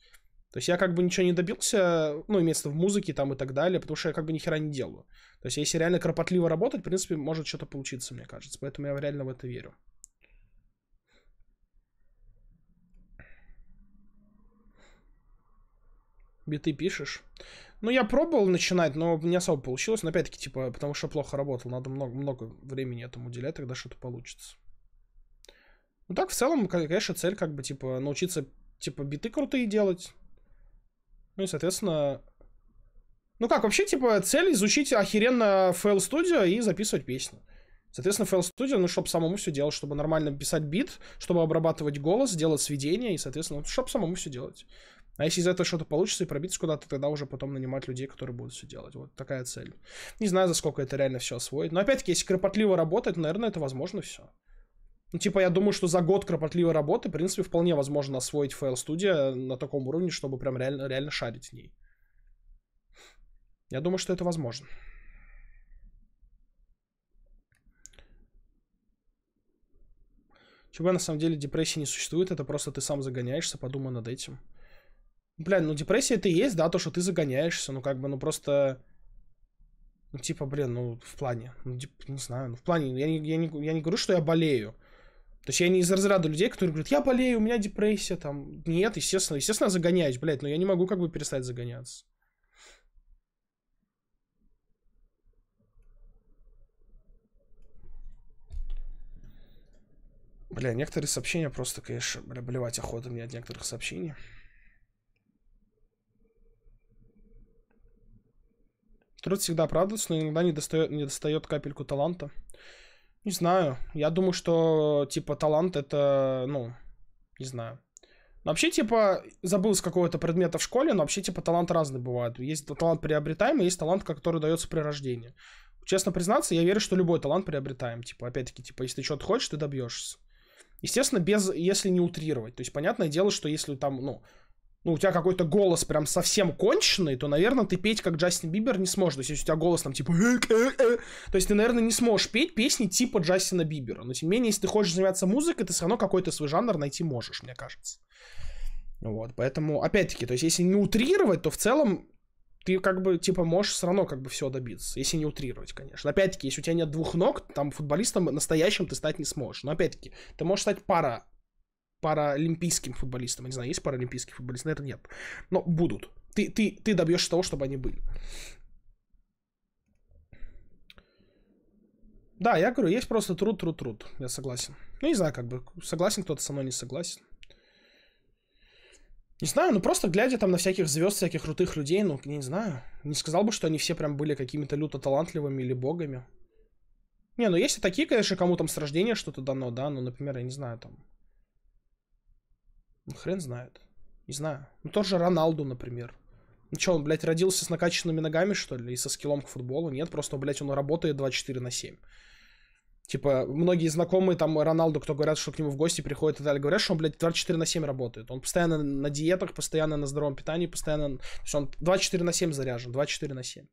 То есть я как бы ничего не добился, ну, имеется в музыке там и так далее, потому что я как бы ни хера не делаю. То есть если реально кропотливо работать, в принципе, может что-то получиться, мне кажется. Поэтому я реально в это верю. Биты пишешь? Ну, я пробовал начинать, но не особо получилось. Но опять-таки, типа, потому что плохо работал. Надо много, много времени этому уделять, тогда что-то получится. Ну так, в целом, конечно, цель как бы, типа, научиться, типа, биты крутые делать. Ну и, соответственно... Ну как, вообще, типа, цель изучить охеренно FL Studio и записывать песни. Соответственно, FL Studio, ну, чтобы самому все делать, чтобы нормально писать бит, чтобы обрабатывать голос, делать сведения, и, соответственно, чтобы самому все делать. А если из этого что-то получится и пробиться куда-то, тогда уже потом нанимать людей, которые будут все делать. Вот такая цель. Не знаю, за сколько это реально все освоить. Но опять-таки, если кропотливо работать, наверное, это возможно все. Ну, типа, я думаю, что за год кропотливой работы, в принципе, вполне возможно освоить Файл Studio на таком уровне, чтобы прям реально, реально шарить в ней. Я думаю, что это возможно. ЧБ на самом деле депрессии не существует, это просто ты сам загоняешься, подумай над этим. Бля, ну депрессия это и есть, да, то, что ты загоняешься, ну как бы, ну просто... Ну типа, блин, ну в плане, ну типа, не знаю, ну в плане, я не, я, не, я не говорю, что я болею. То есть я не из разряда людей, которые говорят, я болею, у меня депрессия, там, нет, естественно, естественно, я загоняюсь, блядь, но я не могу как бы перестать загоняться. Бля, некоторые сообщения просто, конечно, бля, блевать охота мне от некоторых сообщений. Труд всегда оправдывается, но иногда не достает, не достает капельку таланта. Не знаю. Я думаю, что, типа, талант это, ну, не знаю. Но вообще, типа, забыл с какого-то предмета в школе, но вообще, типа, талант разный бывает. Есть талант приобретаемый, есть талант, который дается при рождении. Честно признаться, я верю, что любой талант приобретаем. Типа, опять-таки, типа, если ты что-то хочешь, ты добьешься. Естественно, без, если не утрировать. То есть, понятное дело, что если там, ну, ну, у тебя какой-то голос прям совсем конченый, то, наверное, ты петь как Джастин Бибер не сможешь. То есть, если у тебя голос там типа... «Э, э, э», то есть, ты, наверное, не сможешь петь песни типа Джастина Бибера. Но, тем не менее, если ты хочешь заниматься музыкой, ты все равно какой-то свой жанр найти можешь, мне кажется. Вот, поэтому, опять-таки, то есть, если не утрировать, то в целом ты как бы, типа, можешь все равно как бы все добиться, если не утрировать, конечно. Опять-таки, если у тебя нет двух ног, там футболистом настоящим ты стать не сможешь. Но опять-таки, ты можешь стать пара паралимпийским футболистам. Я не знаю, есть паралимпийские футболисты? Наверное, нет. Но будут. Ты, ты, ты добьешься того, чтобы они были. Да, я говорю, есть просто труд, труд, труд. Я согласен. Ну, не знаю, как бы, согласен кто-то со мной, не согласен. Не знаю, ну просто глядя там на всяких звезд, всяких крутых людей, ну, не знаю. Не сказал бы, что они все прям были какими-то люто талантливыми или богами. Не, ну есть и такие, конечно, кому там с рождения что-то дано, да, ну, например, я не знаю, там, ну, хрен знает. Не знаю. Ну, тот же Роналду, например. Ну что, он, блядь, родился с накачанными ногами, что ли, и со скиллом к футболу? Нет, просто, блядь, он работает 24 на 7. Типа, многие знакомые там Роналду, кто говорят, что к нему в гости приходят и далее, говорят, что он, блядь, 24 на 7 работает. Он постоянно на диетах, постоянно на здоровом питании, постоянно... То есть он 24 на 7 заряжен, 24 на 7.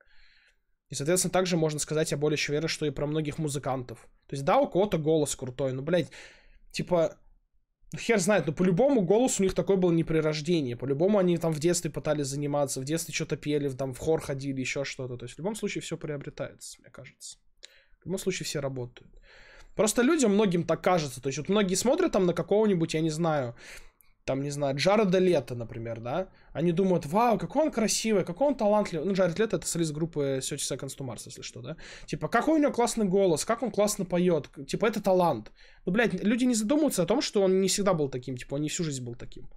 И, соответственно, также можно сказать, я более еще что и про многих музыкантов. То есть, да, у кого-то голос крутой, но, блядь, типа, хер знает, но по-любому голос у них такой был не при рождении. По-любому они там в детстве пытались заниматься, в детстве что-то пели, там в хор ходили, еще что-то. То есть в любом случае все приобретается, мне кажется. В любом случае все работают. Просто людям, многим так кажется. То есть вот многие смотрят там на какого-нибудь, я не знаю, там, не знаю, Джареда Лето, например, да, они думают, вау, какой он красивый, какой он талантливый. Ну, Джаред Лето — это солист группы 30 Seconds to Mars, если что, да. Типа, какой у него классный голос, как он классно поет. Типа, это талант. Ну, блядь, люди не задумываются о том, что он не всегда был таким, типа, он не всю жизнь был таким.